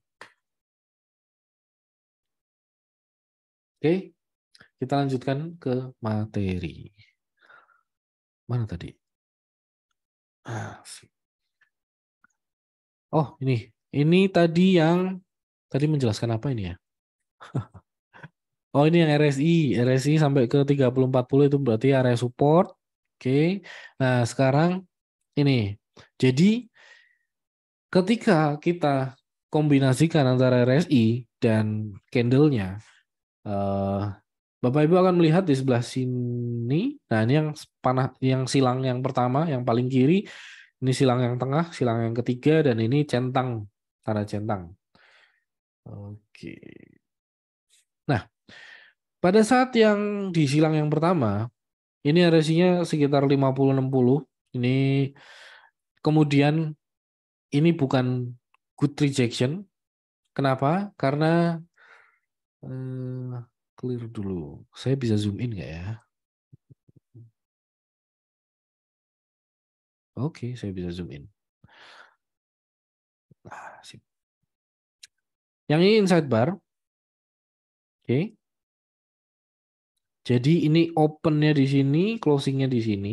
Speaker 1: Oke. Kita lanjutkan ke materi. Mana tadi? Ah,
Speaker 2: oh, ini. Ini tadi yang tadi menjelaskan apa ini ya? oh, ini yang RSI. RSI sampai ke 3040 itu berarti area support. Oke. Nah, sekarang ini. Jadi ketika kita kombinasikan antara RSI dan candlenya, nya eh, Bapak Ibu akan melihat di sebelah sini. Nah, ini yang panah yang silang yang pertama, yang paling kiri. Ini silang yang tengah, silang yang ketiga dan ini centang, tanda centang. Oke. Nah, pada saat yang di silang yang pertama, ini resinya sekitar 50 60. Ini kemudian ini bukan good rejection. Kenapa? Karena eh, clear dulu.
Speaker 1: Saya bisa zoom in nggak ya? Oke, okay, saya bisa zoom in.
Speaker 3: Nah, sip. Yang ini inside bar. Oke.
Speaker 1: Okay. Jadi ini opennya di
Speaker 2: sini, closingnya di sini.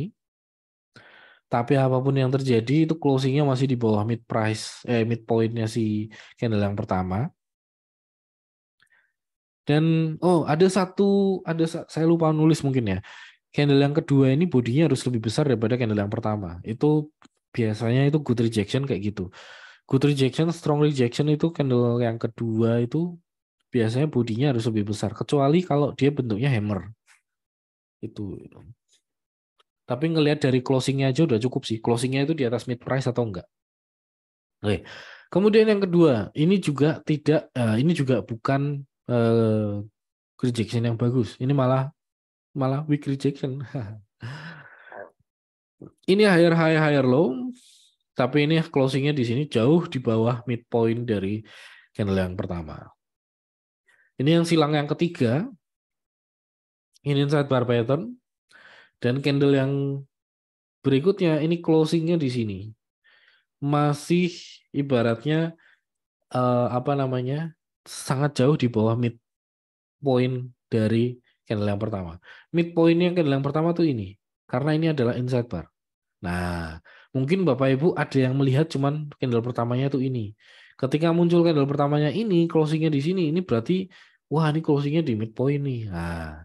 Speaker 2: Tapi apapun yang terjadi itu closing-nya masih di bawah mid price, eh mid point-nya si candle yang pertama. Dan oh ada satu ada saya lupa nulis mungkin ya. Candle yang kedua ini bodinya harus lebih besar daripada candle yang pertama. Itu biasanya itu good rejection kayak gitu. Good rejection, strong rejection itu candle yang kedua itu biasanya bodinya harus lebih besar. Kecuali kalau dia bentuknya hammer. Itu. Tapi ngelihat dari closingnya aja udah cukup sih. Closingnya itu di atas mid price atau enggak. Oke. Kemudian yang kedua, ini juga tidak, eh, ini juga bukan uh, eh, rejection yang bagus. Ini malah malah weak rejection. ini higher high higher low, tapi ini closingnya di sini jauh di bawah midpoint dari candle yang pertama. Ini yang silang yang ketiga, ini inside bar pattern, dan candle yang berikutnya ini closingnya di sini masih ibaratnya uh, apa namanya sangat jauh di bawah mid point dari candle yang pertama. mid point yang candle yang pertama tuh ini, karena ini adalah inside bar. Nah, mungkin Bapak Ibu ada yang melihat cuman candle pertamanya tuh ini. Ketika muncul candle pertamanya ini, closingnya di sini, ini berarti wah ini closingnya di mid point nih. Nah,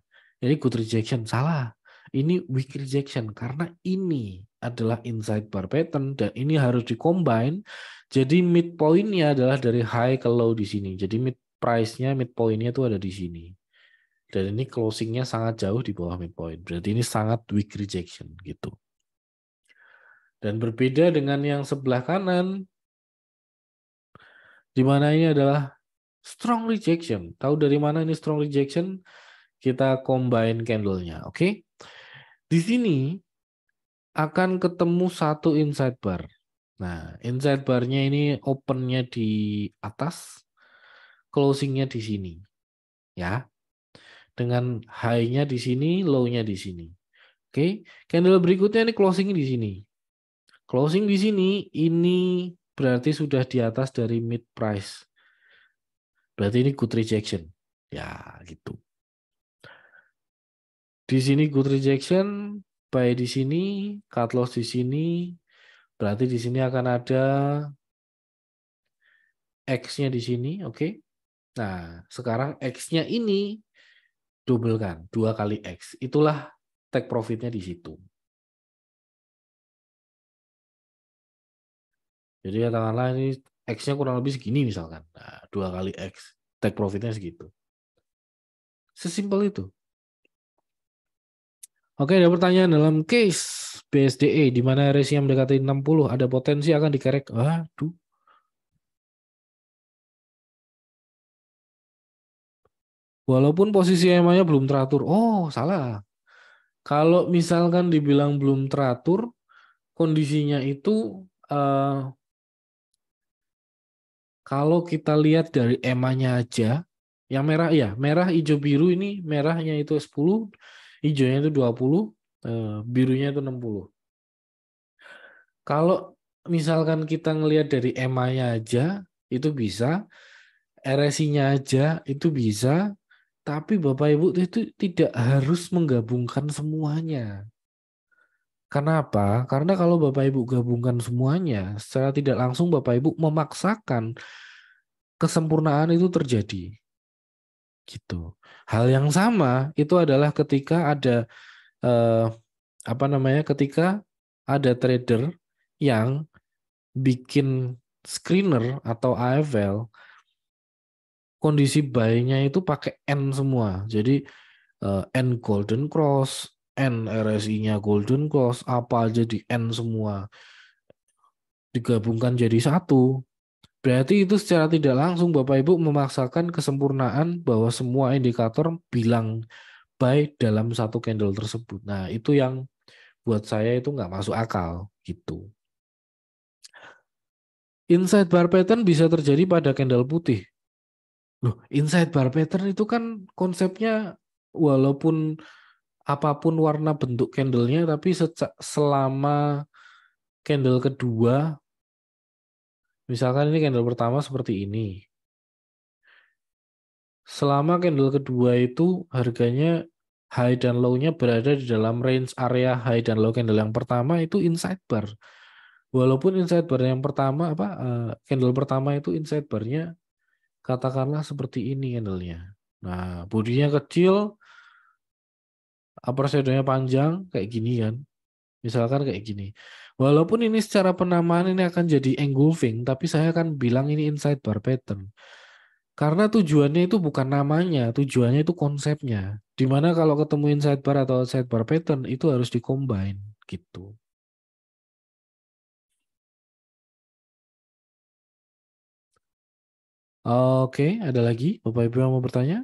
Speaker 2: ini good rejection salah. Ini weak rejection karena ini adalah inside bar pattern dan ini harus dikombin jadi mid pointnya adalah dari high ke low di sini. Jadi mid price-nya, mid pointnya itu ada di sini. Dan ini closingnya sangat jauh di bawah mid point. Berarti ini sangat weak rejection gitu. Dan berbeda dengan yang sebelah kanan, di mana ini adalah strong rejection. Tahu dari mana ini strong rejection? Kita combine candlenya, oke? Okay? Di sini akan ketemu satu inside bar Nah, bar-nya ini open-nya di atas, closing-nya di sini. Ya, dengan high-nya di sini, low-nya di sini. Oke, okay. candle berikutnya ini closing di sini. Closing di sini ini berarti sudah di atas dari mid price. Berarti ini good rejection. Ya, gitu. Di sini good rejection, buy di sini, cut loss di sini, Berarti di sini akan ada X-nya di sini, oke. Okay? Nah, sekarang X-nya ini kan, dua kali X. Itulah take
Speaker 3: profitnya di situ.
Speaker 1: Jadi katakanlah ini X-nya kurang lebih segini misalkan. Nah, dua kali X, take profitnya segitu.
Speaker 2: Sesimpel itu. Oke, ada pertanyaan dalam case BSDE di mana resi yang mendekati 60 ada potensi akan dikerek. Aduh. Walaupun posisi EMA-nya belum teratur. Oh, salah. Kalau misalkan dibilang belum teratur, kondisinya itu uh, kalau kita lihat dari EMA-nya aja, yang merah ya, merah, hijau, biru ini merahnya itu 10, hijaunya itu 20, puluh, eh, birunya itu 60. Kalau misalkan kita ngelihat dari EMA-nya aja itu bisa, RSI-nya aja itu bisa, tapi Bapak Ibu itu tidak harus menggabungkan semuanya. Kenapa? Karena kalau Bapak Ibu gabungkan semuanya, secara tidak langsung Bapak Ibu memaksakan kesempurnaan itu terjadi gitu. Hal yang sama itu adalah ketika ada eh, apa namanya ketika ada trader yang bikin screener atau AFL kondisi buy-nya itu pakai N semua. Jadi eh, N golden cross, N RSI-nya golden cross, apa jadi N semua digabungkan jadi satu Berarti itu secara tidak langsung Bapak Ibu memaksakan kesempurnaan bahwa semua indikator bilang baik dalam satu candle tersebut. Nah itu yang buat saya itu nggak masuk akal gitu. Inside bar pattern bisa terjadi pada candle putih. Loh, inside bar pattern itu kan konsepnya walaupun apapun warna bentuk candlenya tapi selama candle kedua Misalkan ini candle pertama seperti ini. Selama candle kedua itu harganya high dan low-nya berada di dalam range area high dan low candle yang pertama itu inside bar. Walaupun inside bar yang pertama apa eh, candle pertama itu inside bar-nya katakanlah seperti ini candle-nya. Nah, bodinya kecil, upper shadow-nya panjang kayak gini kan. Misalkan kayak gini. Walaupun ini secara penamaan ini akan jadi engulfing, tapi saya akan bilang ini inside bar pattern. Karena tujuannya itu bukan namanya, tujuannya itu konsepnya. Dimana kalau ketemu inside bar atau outside bar pattern itu harus dikombin gitu.
Speaker 1: Oke, ada lagi Bapak Ibu
Speaker 2: yang mau bertanya?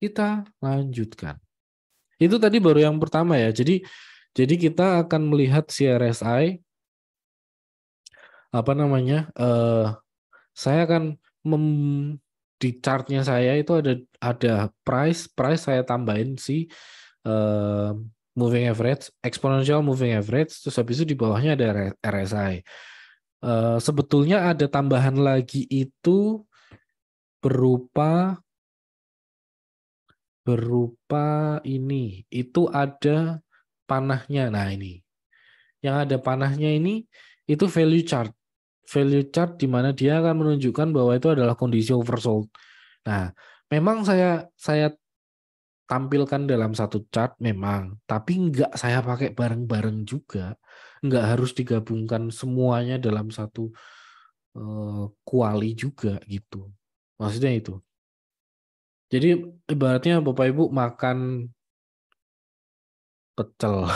Speaker 2: Kita lanjutkan. Itu tadi baru yang pertama ya. Jadi jadi kita akan melihat CRSI apa namanya? Uh, saya akan mem, di chartnya saya itu ada ada price, price saya tambahin si uh, moving average, exponential moving average, terus habis itu di bawahnya ada RSI. Uh, eh, sebetulnya ada tambahan lagi itu berupa berupa ini. Itu ada panahnya. Nah ini, yang ada panahnya ini itu value chart. Value chart di mana dia akan menunjukkan bahwa itu adalah kondisi oversold. Nah, memang saya saya tampilkan dalam satu chart memang, tapi nggak saya pakai bareng-bareng juga, nggak harus digabungkan semuanya dalam satu eh, kuali juga gitu. Maksudnya itu. Jadi ibaratnya Bapak Ibu makan pecel.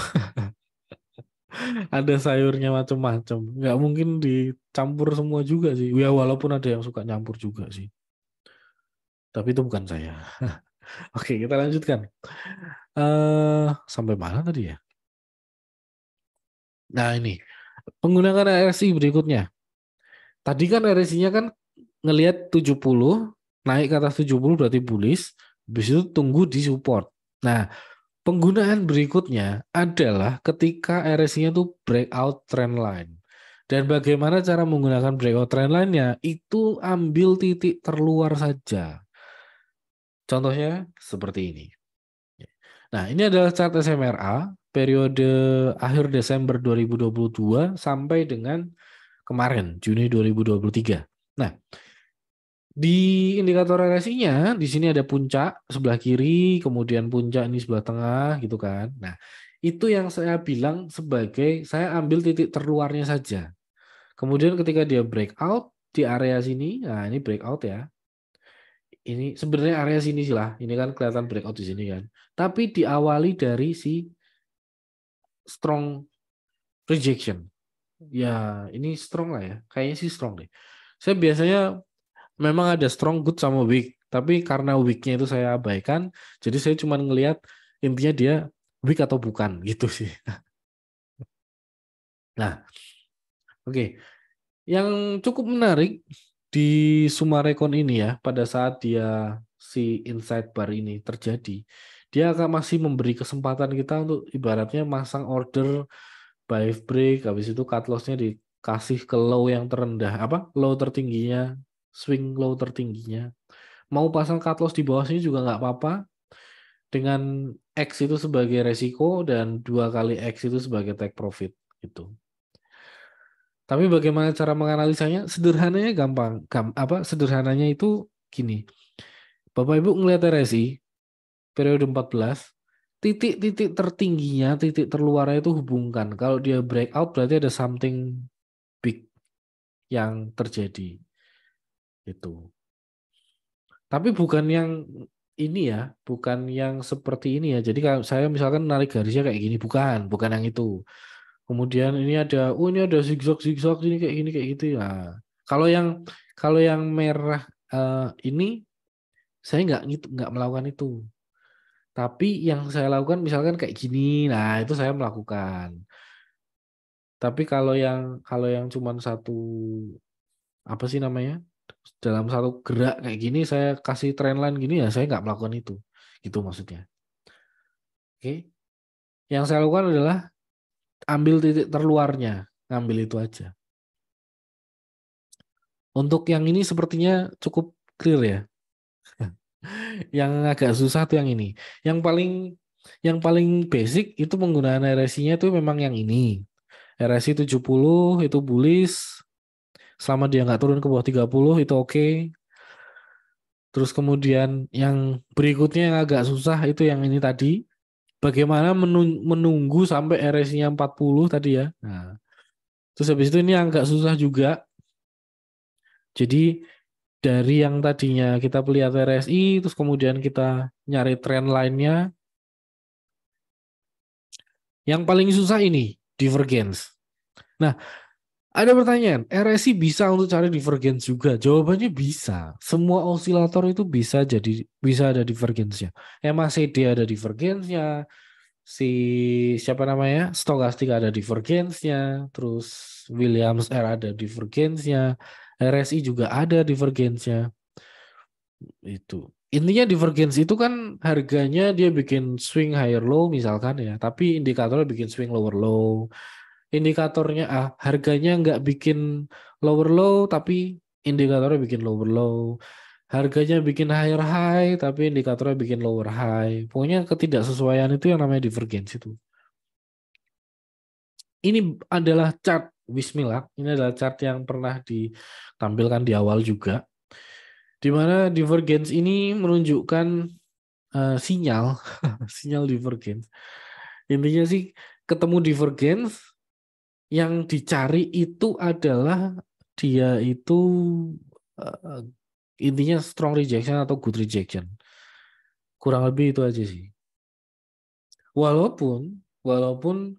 Speaker 2: ada sayurnya macam-macam. Nggak mungkin dicampur semua juga sih. Ya walaupun ada yang suka nyampur juga sih. Tapi itu bukan saya. Oke, kita lanjutkan. Uh, sampai mana tadi ya? Nah ini menggunakan RSI berikutnya. Tadi kan RSI-nya kan ngelihat 70, naik ke atas 70 berarti bullish, habis itu tunggu di support. Nah, Penggunaan berikutnya adalah ketika RSI-nya itu breakout trend line. Dan bagaimana cara menggunakan breakout trend line-nya? Itu ambil titik terluar saja. Contohnya seperti ini. Nah, ini adalah chart SMRA periode akhir Desember 2022 sampai dengan kemarin Juni 2023. Nah, di indikator rsi di sini ada puncak sebelah kiri, kemudian puncak ini sebelah tengah gitu kan. Nah, itu yang saya bilang sebagai saya ambil titik terluarnya saja. Kemudian ketika dia breakout di area sini, nah ini breakout ya. Ini sebenarnya area sini sih lah, ini kan kelihatan breakout di sini kan. Tapi diawali dari si strong rejection. Ya, ini strong lah ya. Kayaknya sih strong deh. Saya biasanya memang ada strong good sama weak tapi karena weaknya itu saya abaikan jadi saya cuma ngelihat intinya dia weak atau bukan gitu sih nah oke okay. yang cukup menarik di Sumarekon ini ya pada saat dia si inside bar ini terjadi dia akan masih memberi kesempatan kita untuk ibaratnya masang order buy break habis itu cut lossnya dikasih ke low yang terendah apa low tertingginya swing low tertingginya. Mau pasang cut loss di bawah sini juga nggak apa-apa. Dengan X itu sebagai resiko dan dua kali X itu sebagai take profit gitu. Tapi bagaimana cara menganalisanya? Sederhananya gampang. Gamp apa sederhananya itu gini. Bapak Ibu ngelihat RSI periode 14, titik-titik tertingginya, titik terluarnya itu hubungkan. Kalau dia breakout berarti ada something big yang terjadi. Itu. Tapi bukan yang ini ya, bukan yang seperti ini ya. Jadi kalau saya misalkan narik garisnya kayak gini, bukan, bukan yang itu. Kemudian ini ada, oh ini ada zigzag zigzag ini kayak gini kayak gitu ya. Kalau yang kalau yang merah uh, ini saya nggak nggak melakukan itu tapi yang saya lakukan misalkan kayak gini nah itu saya melakukan tapi kalau yang kalau yang cuma satu apa sih namanya dalam satu gerak kayak gini saya kasih trendline gini ya saya nggak melakukan itu gitu maksudnya oke yang saya lakukan adalah ambil titik terluarnya ngambil itu aja untuk yang ini sepertinya cukup clear ya yang agak susah tuh yang ini yang paling yang paling basic itu penggunaan RSI-nya itu memang yang ini RSI 70 itu bullish selama dia nggak turun ke bawah 30 itu oke okay. terus kemudian yang berikutnya yang agak susah itu yang ini tadi bagaimana menunggu sampai RSI nya 40 tadi ya nah terus habis itu ini agak susah juga jadi dari yang tadinya kita lihat RSI terus kemudian kita nyari trend lainnya yang paling susah ini divergence. Nah, ada pertanyaan, RSI bisa untuk cari divergence juga? Jawabannya bisa. Semua osilator itu bisa jadi bisa ada divergence-nya. MACD ada divergence-nya, si siapa namanya? Stokastik ada divergence-nya, terus Williams R ada divergence-nya, RSI juga ada divergence-nya. Itu. Intinya divergence itu kan harganya dia bikin swing higher low misalkan ya, tapi indikatornya bikin swing lower low indikatornya ah harganya nggak bikin lower low tapi indikatornya bikin lower low harganya bikin higher high tapi indikatornya bikin lower high pokoknya ketidaksesuaian itu yang namanya divergensi itu ini adalah chart Bismillah ini adalah chart yang pernah ditampilkan di awal juga di mana divergence ini menunjukkan uh, sinyal sinyal divergence intinya sih ketemu divergence yang dicari itu adalah dia itu uh, intinya strong rejection atau good rejection. Kurang lebih itu aja sih. Walaupun walaupun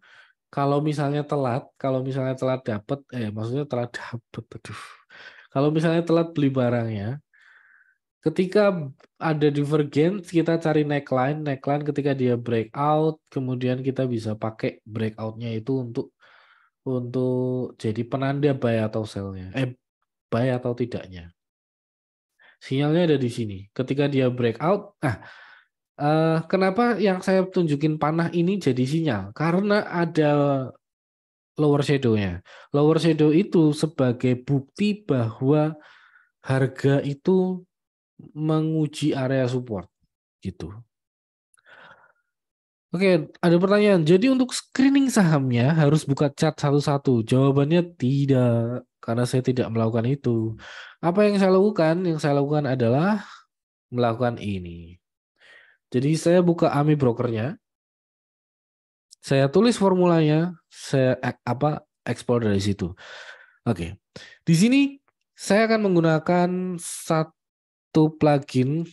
Speaker 2: kalau misalnya telat, kalau misalnya telat dapat eh maksudnya telat dapat Kalau misalnya telat beli barangnya, ketika ada divergence kita cari neckline, neckline ketika dia breakout, kemudian kita bisa pakai breakoutnya itu untuk untuk jadi penanda buy atau sellnya eh buy atau tidaknya sinyalnya ada di sini ketika dia breakout ah eh, kenapa yang saya tunjukin panah ini jadi sinyal karena ada lower shadow-nya lower shadow itu sebagai bukti bahwa harga itu menguji area support gitu Oke, ada pertanyaan. Jadi untuk screening sahamnya harus buka chat satu-satu. Jawabannya tidak, karena saya tidak melakukan itu. Apa yang saya lakukan? Yang saya lakukan adalah melakukan ini. Jadi saya buka AMI brokernya. Saya tulis formulanya, saya eh, apa ekspor dari situ. Oke. Di sini saya akan menggunakan satu plugin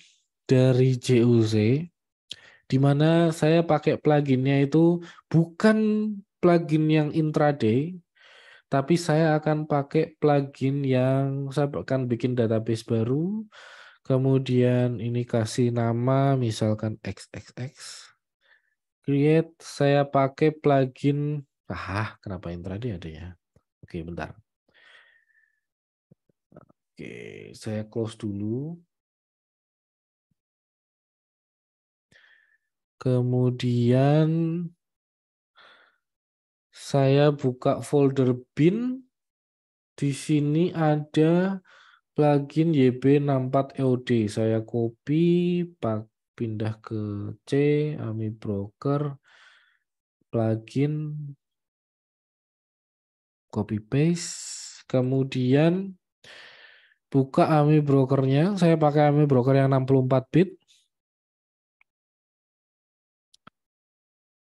Speaker 2: dari JUC di mana saya pakai pluginnya itu bukan plugin yang intraday, tapi saya akan pakai plugin yang saya akan bikin database baru, kemudian ini kasih nama misalkan XXX. Create, saya pakai plugin, ah kenapa intraday ada ya? Oke, bentar. Oke, saya close dulu.
Speaker 3: Kemudian
Speaker 2: saya buka folder bin. Di sini ada plugin YB64EOD. E saya copy, pak pindah ke C, AMI Broker, plugin, copy paste. Kemudian buka AMI brokernya. Saya pakai AMI broker yang 64 bit.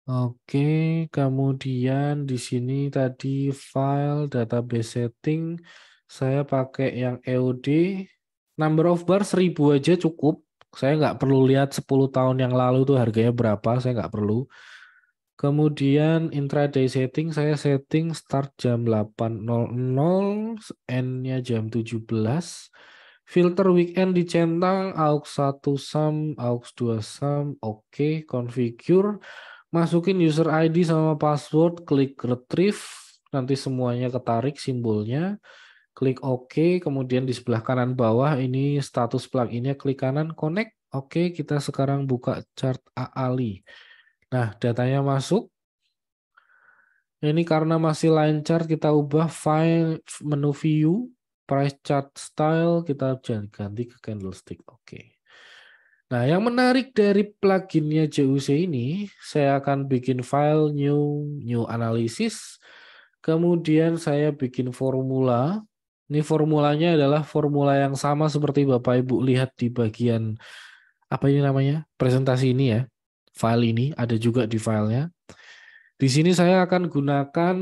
Speaker 1: Oke,
Speaker 2: kemudian di sini tadi file database setting saya pakai yang EOD. Number of bar 1000 aja cukup. Saya nggak perlu lihat 10 tahun yang lalu tuh harganya berapa, saya nggak perlu. Kemudian intraday setting saya setting start jam 8.00, n nya jam 17. Filter weekend dicentang aux 1 sum, aux 2 sum, oke, okay. configure masukin user ID sama password, klik retrieve, nanti semuanya ketarik simbolnya, klik OK, kemudian di sebelah kanan bawah ini status pluginnya klik kanan connect, oke kita sekarang buka chart AALI. Nah datanya masuk, ini karena masih line chart kita ubah file menu view, price chart style kita ganti ke candlestick, oke. Nah, yang menarik dari pluginnya JUC ini, saya akan bikin file new new analysis, kemudian saya bikin formula. Ini formulanya adalah formula yang sama seperti Bapak Ibu lihat di bagian apa ini namanya? presentasi ini ya. File ini ada juga di filenya. Di sini saya akan gunakan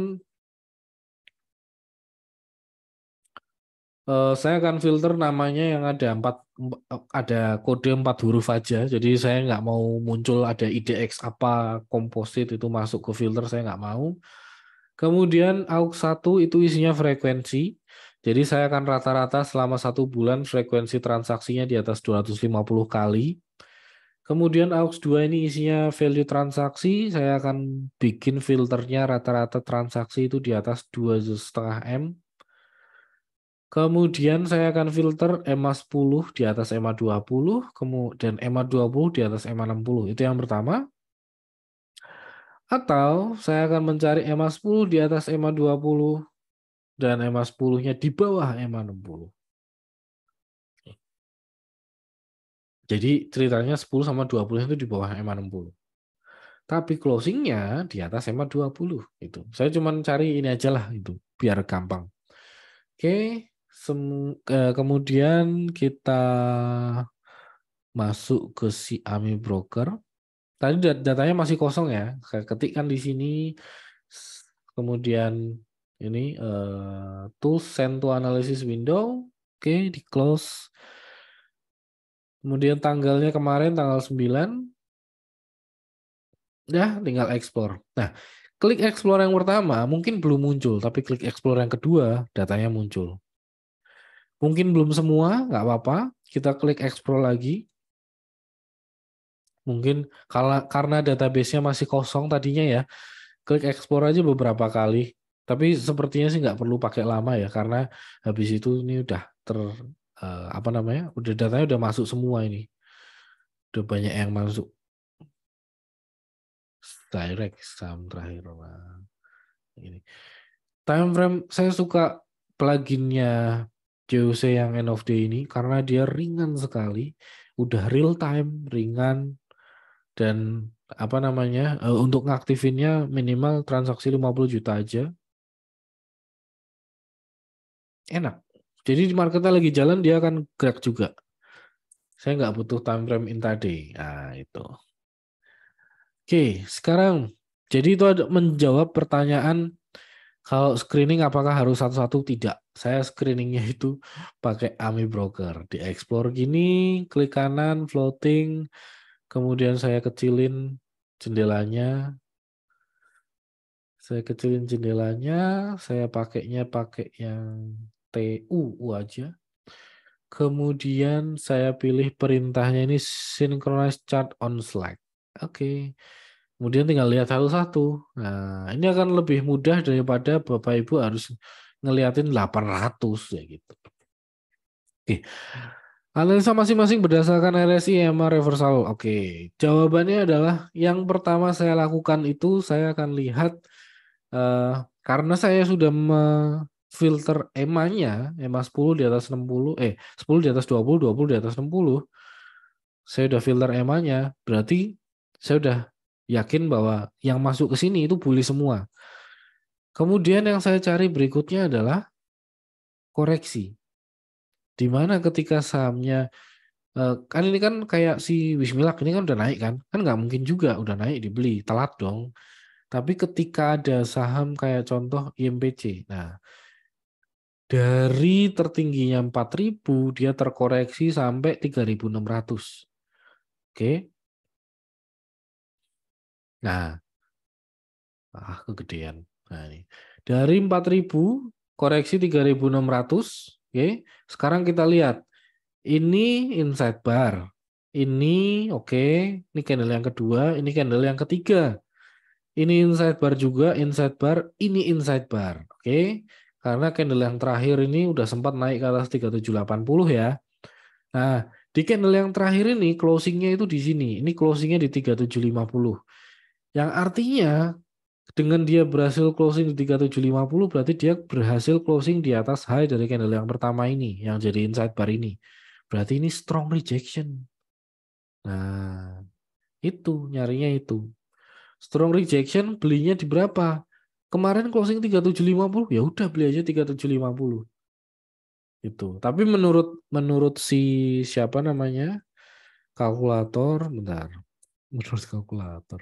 Speaker 2: Uh, saya akan filter namanya yang ada empat eh, ada kode empat huruf aja jadi saya nggak mau muncul ada IDX apa komposit itu masuk ke filter saya nggak mau kemudian aux 1 itu isinya frekuensi jadi saya akan rata-rata selama satu bulan frekuensi transaksinya di atas 250 kali kemudian aux 2 ini isinya value transaksi saya akan bikin filternya rata-rata transaksi itu di atas dua m Kemudian saya akan filter EMA 10 di atas EMA 20, kemudian EMA 20 di atas EMA 60. Itu yang pertama. Atau saya akan mencari EMA 10 di atas EMA 20 dan EMA 10-nya di
Speaker 1: bawah EMA 60. Jadi
Speaker 2: ceritanya 10 sama 20 itu di bawah EMA 60. Tapi closing-nya di atas EMA 20 itu. Saya cuma cari ini aja lah itu biar gampang. Oke, Sem eh, kemudian kita masuk ke si Ami Broker. Tadi datanya masih kosong ya. Saya ketikkan di sini kemudian ini uh, tools send to analysis window. Oke, di close. Kemudian tanggalnya kemarin tanggal 9. Ya, tinggal explore. Nah, klik explore yang pertama mungkin belum muncul, tapi klik explore yang kedua datanya muncul. Mungkin belum semua, nggak apa-apa. Kita klik explore lagi. Mungkin karena databasenya masih kosong tadinya ya, klik explore aja beberapa kali. Tapi sepertinya sih nggak perlu pakai lama ya, karena habis itu ini udah ter eh, apa namanya, udah datanya udah masuk semua ini, udah banyak yang masuk. Direct sam terakhir lah. Ini time frame saya suka pluginnya JOC yang end of day ini karena dia ringan sekali, udah real time, ringan dan apa namanya eh, untuk ngaktifinnya minimal transaksi 50 juta aja. Enak. Jadi di marketnya lagi jalan dia akan gerak juga. Saya nggak butuh time frame intraday. Nah, itu. Oke, sekarang jadi itu ada menjawab pertanyaan kalau screening apakah harus satu-satu? Tidak. Saya screeningnya itu pakai AMI Broker. Di Explore gini, klik kanan, floating, kemudian saya kecilin jendelanya. Saya kecilin jendelanya, saya pakainya pakai yang TU aja. Kemudian saya pilih perintahnya ini synchronize chart on Slack. Oke. Okay Kemudian tinggal lihat satu-satu. Nah, ini akan lebih mudah daripada Bapak Ibu harus ngeliatin 800 ya gitu. Oke. Analisa masing-masing berdasarkan RSI EMA reversal. Oke, jawabannya adalah yang pertama saya lakukan itu saya akan lihat eh, karena saya sudah filter EMA-nya, EMA 10 di atas 60, eh 10 di atas 20, 20 di atas 60. Saya sudah filter EMA-nya, berarti saya sudah yakin bahwa yang masuk ke sini itu bully semua. Kemudian yang saya cari berikutnya adalah koreksi. Di mana ketika sahamnya eh, kan ini kan kayak si Wismilak ini kan udah naik kan? Kan nggak mungkin juga udah naik dibeli, telat dong. Tapi ketika ada saham kayak contoh IMPC. Nah, dari tertingginya 4000 dia terkoreksi sampai 3600.
Speaker 1: Oke. Nah,
Speaker 2: ah kegedean. Nah, ini. Dari 4000 koreksi 3600, oke. Okay. Sekarang kita lihat ini inside bar. Ini oke, okay. ini candle yang kedua, ini candle yang ketiga. Ini inside bar juga, inside bar, ini inside bar. Oke. Okay. Karena candle yang terakhir ini udah sempat naik ke atas 3780 ya. Nah, di candle yang terakhir ini closingnya itu di sini. Ini closingnya di 3750. Yang artinya dengan dia berhasil closing di 3750 berarti dia berhasil closing di atas high dari candle yang pertama ini yang jadi inside bar ini. Berarti ini strong rejection. Nah, itu nyarinya itu. Strong rejection belinya di berapa? Kemarin closing 3750, ya udah beli aja 3750. Itu. Tapi menurut menurut si siapa namanya? kalkulator, bentar. Menurut kalkulator.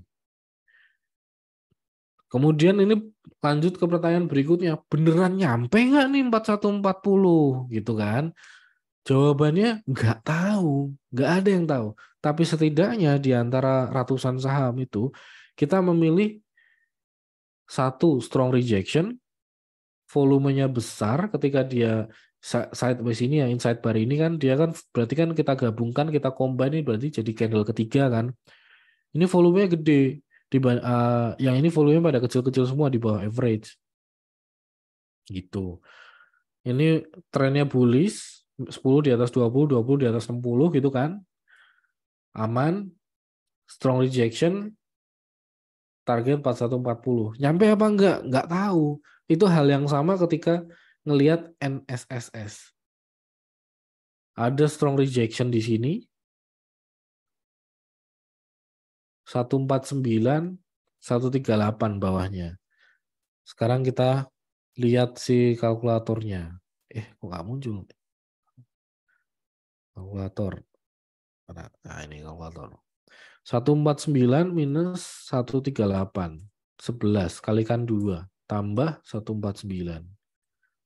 Speaker 2: Kemudian ini lanjut ke pertanyaan berikutnya, beneran nyampe nggak nih 4140 gitu kan? Jawabannya nggak tahu, nggak ada yang tahu. Tapi setidaknya di antara ratusan saham itu kita memilih satu strong rejection, volumenya besar ketika dia sideways ini ya inside bar ini kan dia kan berarti kan kita gabungkan kita combine ini berarti jadi candle ketiga kan. Ini volumenya gede, di uh, yang ini volume pada kecil-kecil semua di bawah average gitu ini trennya bullish 10 di atas 20 20 di atas 60 gitu kan aman strong rejection target 4140 nyampe apa enggak enggak tahu itu hal yang sama ketika ngelihat NSSS
Speaker 1: ada strong rejection di sini
Speaker 2: 149, 138 bawahnya. Sekarang kita lihat si kalkulatornya. Eh, kok nggak muncul? Kalkulator.
Speaker 1: Nah, nah ini kalkulator.
Speaker 2: 149 minus 138. 11 kalikan 2. Tambah 149.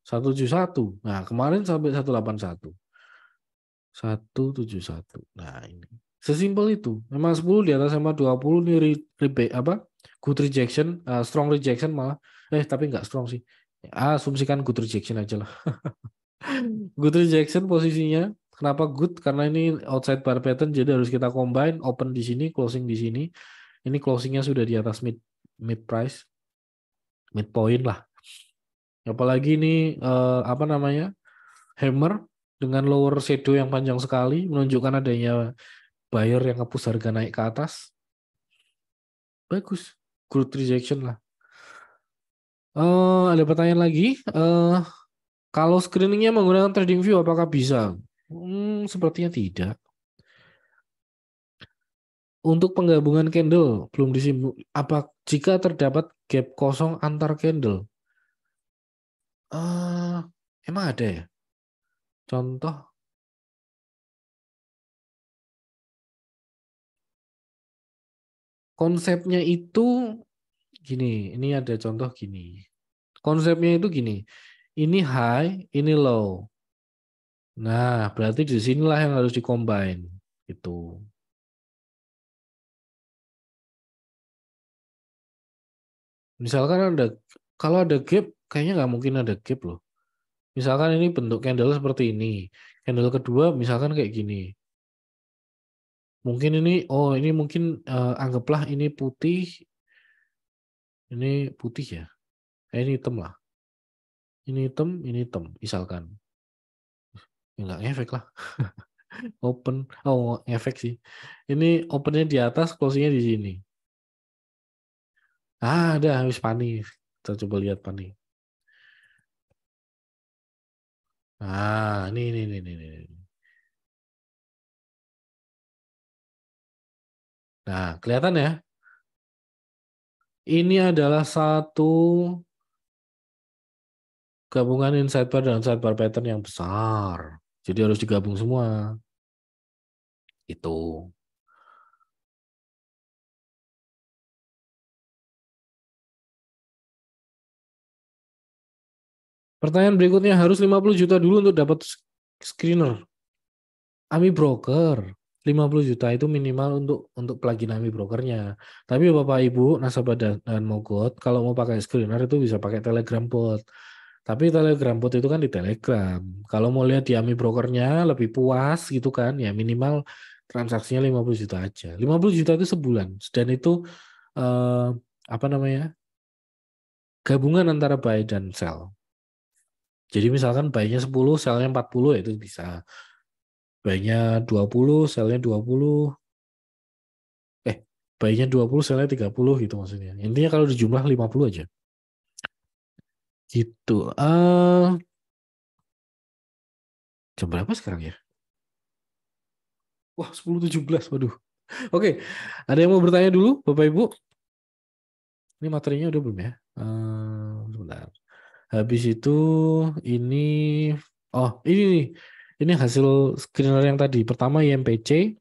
Speaker 2: 171. Nah, kemarin sampai 181. 171. Nah, ini. Sesimpel itu. Memang 10 di atas sama 20 nih re, re, apa? good rejection, uh, strong rejection malah. Eh tapi nggak strong sih. Ya, asumsikan good rejection aja lah. good rejection posisinya kenapa good? Karena ini outside bar pattern jadi harus kita combine open di sini, closing di sini. Ini closingnya sudah di atas mid mid price, mid point lah. Apalagi ini eh, apa namanya hammer dengan lower shadow yang panjang sekali menunjukkan adanya buyer yang ngepus harga naik ke atas, bagus. Growth rejection lah. Uh, ada pertanyaan lagi. Uh, kalau screeningnya menggunakan trading view, apakah bisa? Hmm, sepertinya tidak. Untuk penggabungan candle belum disimpul. Apa jika terdapat gap kosong antar candle? Uh, emang ada ya? Contoh konsepnya itu gini, ini ada contoh gini. Konsepnya itu gini, ini high, ini low.
Speaker 1: Nah, berarti di sinilah yang harus dikombin itu. Misalkan ada kalau
Speaker 2: ada gap, kayaknya nggak mungkin ada gap loh. Misalkan ini bentuk candle seperti ini. Candle kedua misalkan kayak gini. Mungkin ini, oh ini mungkin
Speaker 1: uh, anggaplah ini putih, ini putih ya, eh,
Speaker 2: ini hitam lah. Ini hitam, ini hitam, misalkan. Enggak ya, efek lah. open, oh efek sih. Ini opennya di atas, closingnya di sini. Ah, ada habis panik. Kita coba
Speaker 1: lihat panik. Ah, ini, ini, ini, ini. Nah, kelihatan ya. Ini adalah satu gabungan inside bar dan outside bar pattern yang besar. Jadi harus digabung semua. Itu.
Speaker 2: Pertanyaan berikutnya harus 50 juta dulu untuk dapat screener. Ami broker. 50 juta itu minimal untuk untuk plugin AMI brokernya. Tapi Bapak Ibu nasabah dan, dan mogot kalau mau pakai screener itu bisa pakai Telegram bot. Tapi Telegram bot itu kan di Telegram. Kalau mau lihat di AMI brokernya lebih puas gitu kan ya minimal transaksinya 50 juta aja. 50 juta itu sebulan dan itu eh, apa namanya? gabungan antara buy dan sell. Jadi misalkan buy-nya 10, sell-nya 40 ya itu bisa bayinya 20, selnya 20, eh bayinya 20, selnya 30 gitu maksudnya. Intinya kalau dijumlah 50 aja.
Speaker 1: Gitu. Uh, jam berapa
Speaker 2: sekarang ya? Wah, 10.17, waduh. Oke, okay. ada yang mau bertanya dulu, Bapak Ibu? Ini materinya udah belum ya? Uh, sebentar. Habis itu ini, oh ini nih, ini hasil screener yang tadi. Pertama IMPC,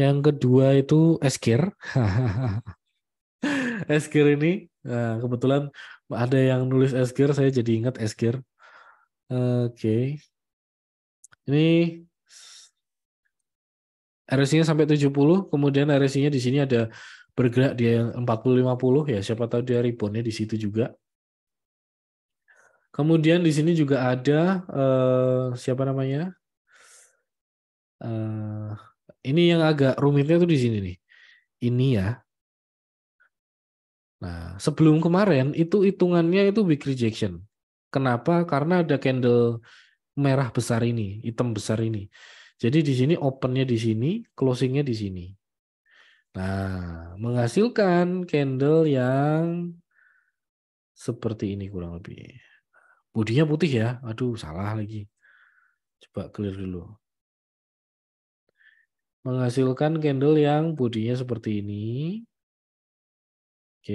Speaker 2: yang kedua itu Eskir. Eskir ini eh, kebetulan ada yang nulis Eskir, saya jadi ingat Eskir. Oke. Okay. Ini RSI-nya sampai 70, kemudian RSI-nya di sini ada bergerak di 40 50 ya siapa tahu dia reboundnya di situ juga. Kemudian di sini juga ada uh, siapa namanya? Uh, ini yang agak rumitnya tuh di sini nih. Ini ya. Nah, sebelum kemarin itu hitungannya itu big rejection. Kenapa? Karena ada candle merah besar ini, hitam besar ini. Jadi di sini opennya di sini, closingnya di sini. Nah, menghasilkan candle yang seperti ini kurang lebih. Bodinya putih ya. Aduh, salah lagi. Coba clear dulu. Menghasilkan candle yang bodinya seperti ini. Oke.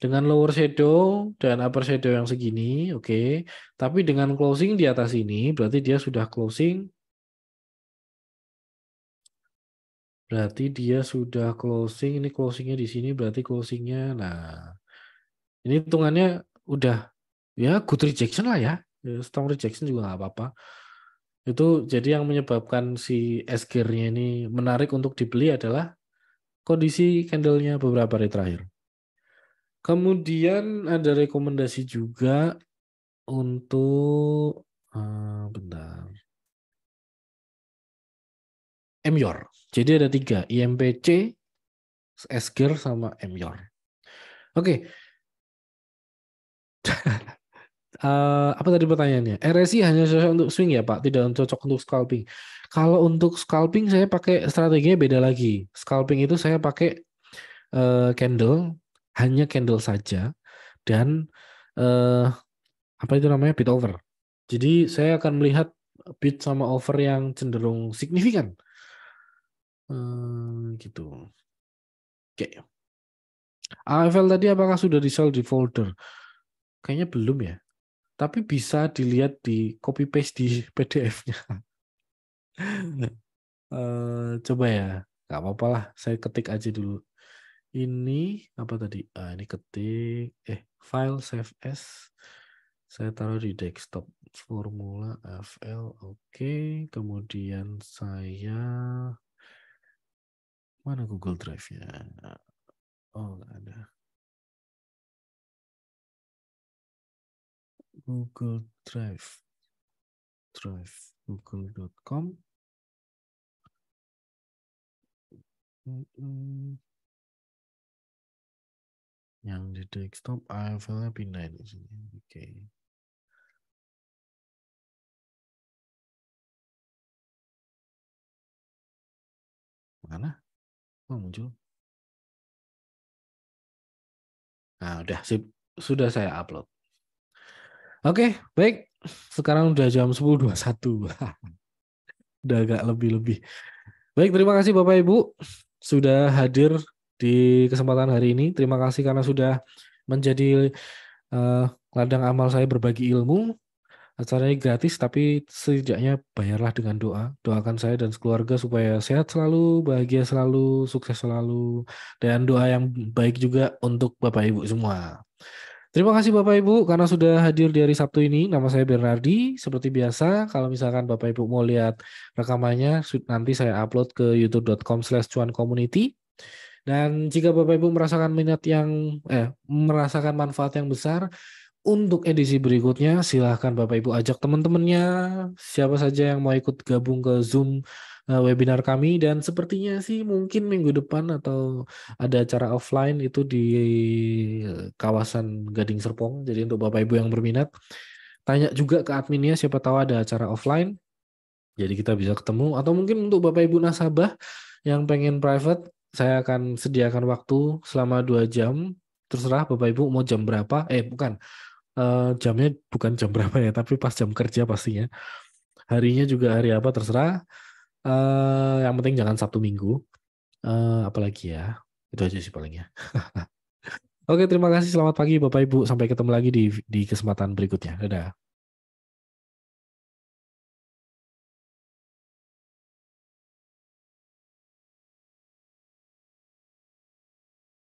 Speaker 2: Dengan lower shadow dan upper shadow yang segini, oke. Tapi dengan closing di atas ini, berarti dia sudah closing. Berarti dia sudah closing. Ini closingnya di sini, berarti closingnya. Nah, ini hitungannya udah ya good rejection lah ya. ya strong rejection juga nggak apa-apa itu jadi yang menyebabkan si SGR-nya ini menarik untuk dibeli adalah kondisi candlenya beberapa hari terakhir. Kemudian ada rekomendasi juga untuk uh, bentar.
Speaker 1: MYOR. Jadi ada tiga, IMPC,
Speaker 2: SGR sama MYOR. Oke, Uh, apa tadi pertanyaannya? RSI hanya cocok untuk swing ya Pak, tidak cocok untuk scalping. Kalau untuk scalping saya pakai strateginya beda lagi. Scalping itu saya pakai uh, candle, hanya candle saja dan uh, apa itu namanya bid over. Jadi saya akan melihat bid sama over yang cenderung signifikan. Uh, gitu. Oke. Okay. AFL tadi apakah sudah di di folder? Kayaknya belum ya tapi bisa dilihat di copy paste di PDF-nya. uh, eh, coba ya, nggak apa-apa lah, saya ketik aja dulu. Ini apa tadi? Ah, ini ketik, eh file save as, saya taruh di desktop formula FL, oke, okay. kemudian saya mana Google
Speaker 3: Drive-nya? Oh, nggak ada. Google Drive. Drive google.com. Yang di desktop ah, file nya pindah di sini. Oke. Okay. Mana? Oh, muncul.
Speaker 1: Nah, udah sip. Sudah saya
Speaker 2: upload. Oke, baik. Sekarang udah jam 10.21. udah agak lebih-lebih. Baik, terima kasih Bapak Ibu sudah hadir di kesempatan hari ini. Terima kasih karena sudah menjadi uh, ladang amal saya berbagi ilmu. Acaranya gratis tapi setidaknya bayarlah dengan doa. Doakan saya dan keluarga supaya sehat selalu, bahagia selalu, sukses selalu dan doa yang baik juga untuk Bapak Ibu semua. Terima kasih Bapak Ibu karena sudah hadir di hari Sabtu ini. Nama saya Bernardi. Seperti biasa, kalau misalkan Bapak Ibu mau lihat rekamannya, nanti saya upload ke youtube.com slash community. Dan jika Bapak Ibu merasakan minat yang, eh, merasakan manfaat yang besar, untuk edisi berikutnya silahkan Bapak Ibu ajak teman-temannya, siapa saja yang mau ikut gabung ke Zoom Eh, webinar kami dan sepertinya sih mungkin minggu depan atau ada acara offline itu di eh, kawasan Gading Serpong. Jadi untuk Bapak Ibu yang berminat tanya juga ke adminnya siapa tahu ada acara offline. Jadi kita bisa ketemu atau mungkin untuk Bapak Ibu nasabah yang pengen private saya akan sediakan waktu selama dua jam terserah Bapak Ibu mau jam berapa eh bukan uh, jamnya bukan jam berapa ya tapi pas jam kerja pastinya harinya juga hari apa terserah Uh, yang penting jangan Sabtu Minggu. Uh, apalagi ya. Itu aja sih palingnya. Oke, terima kasih. Selamat pagi Bapak Ibu. Sampai ketemu lagi di di kesempatan berikutnya. Dadah.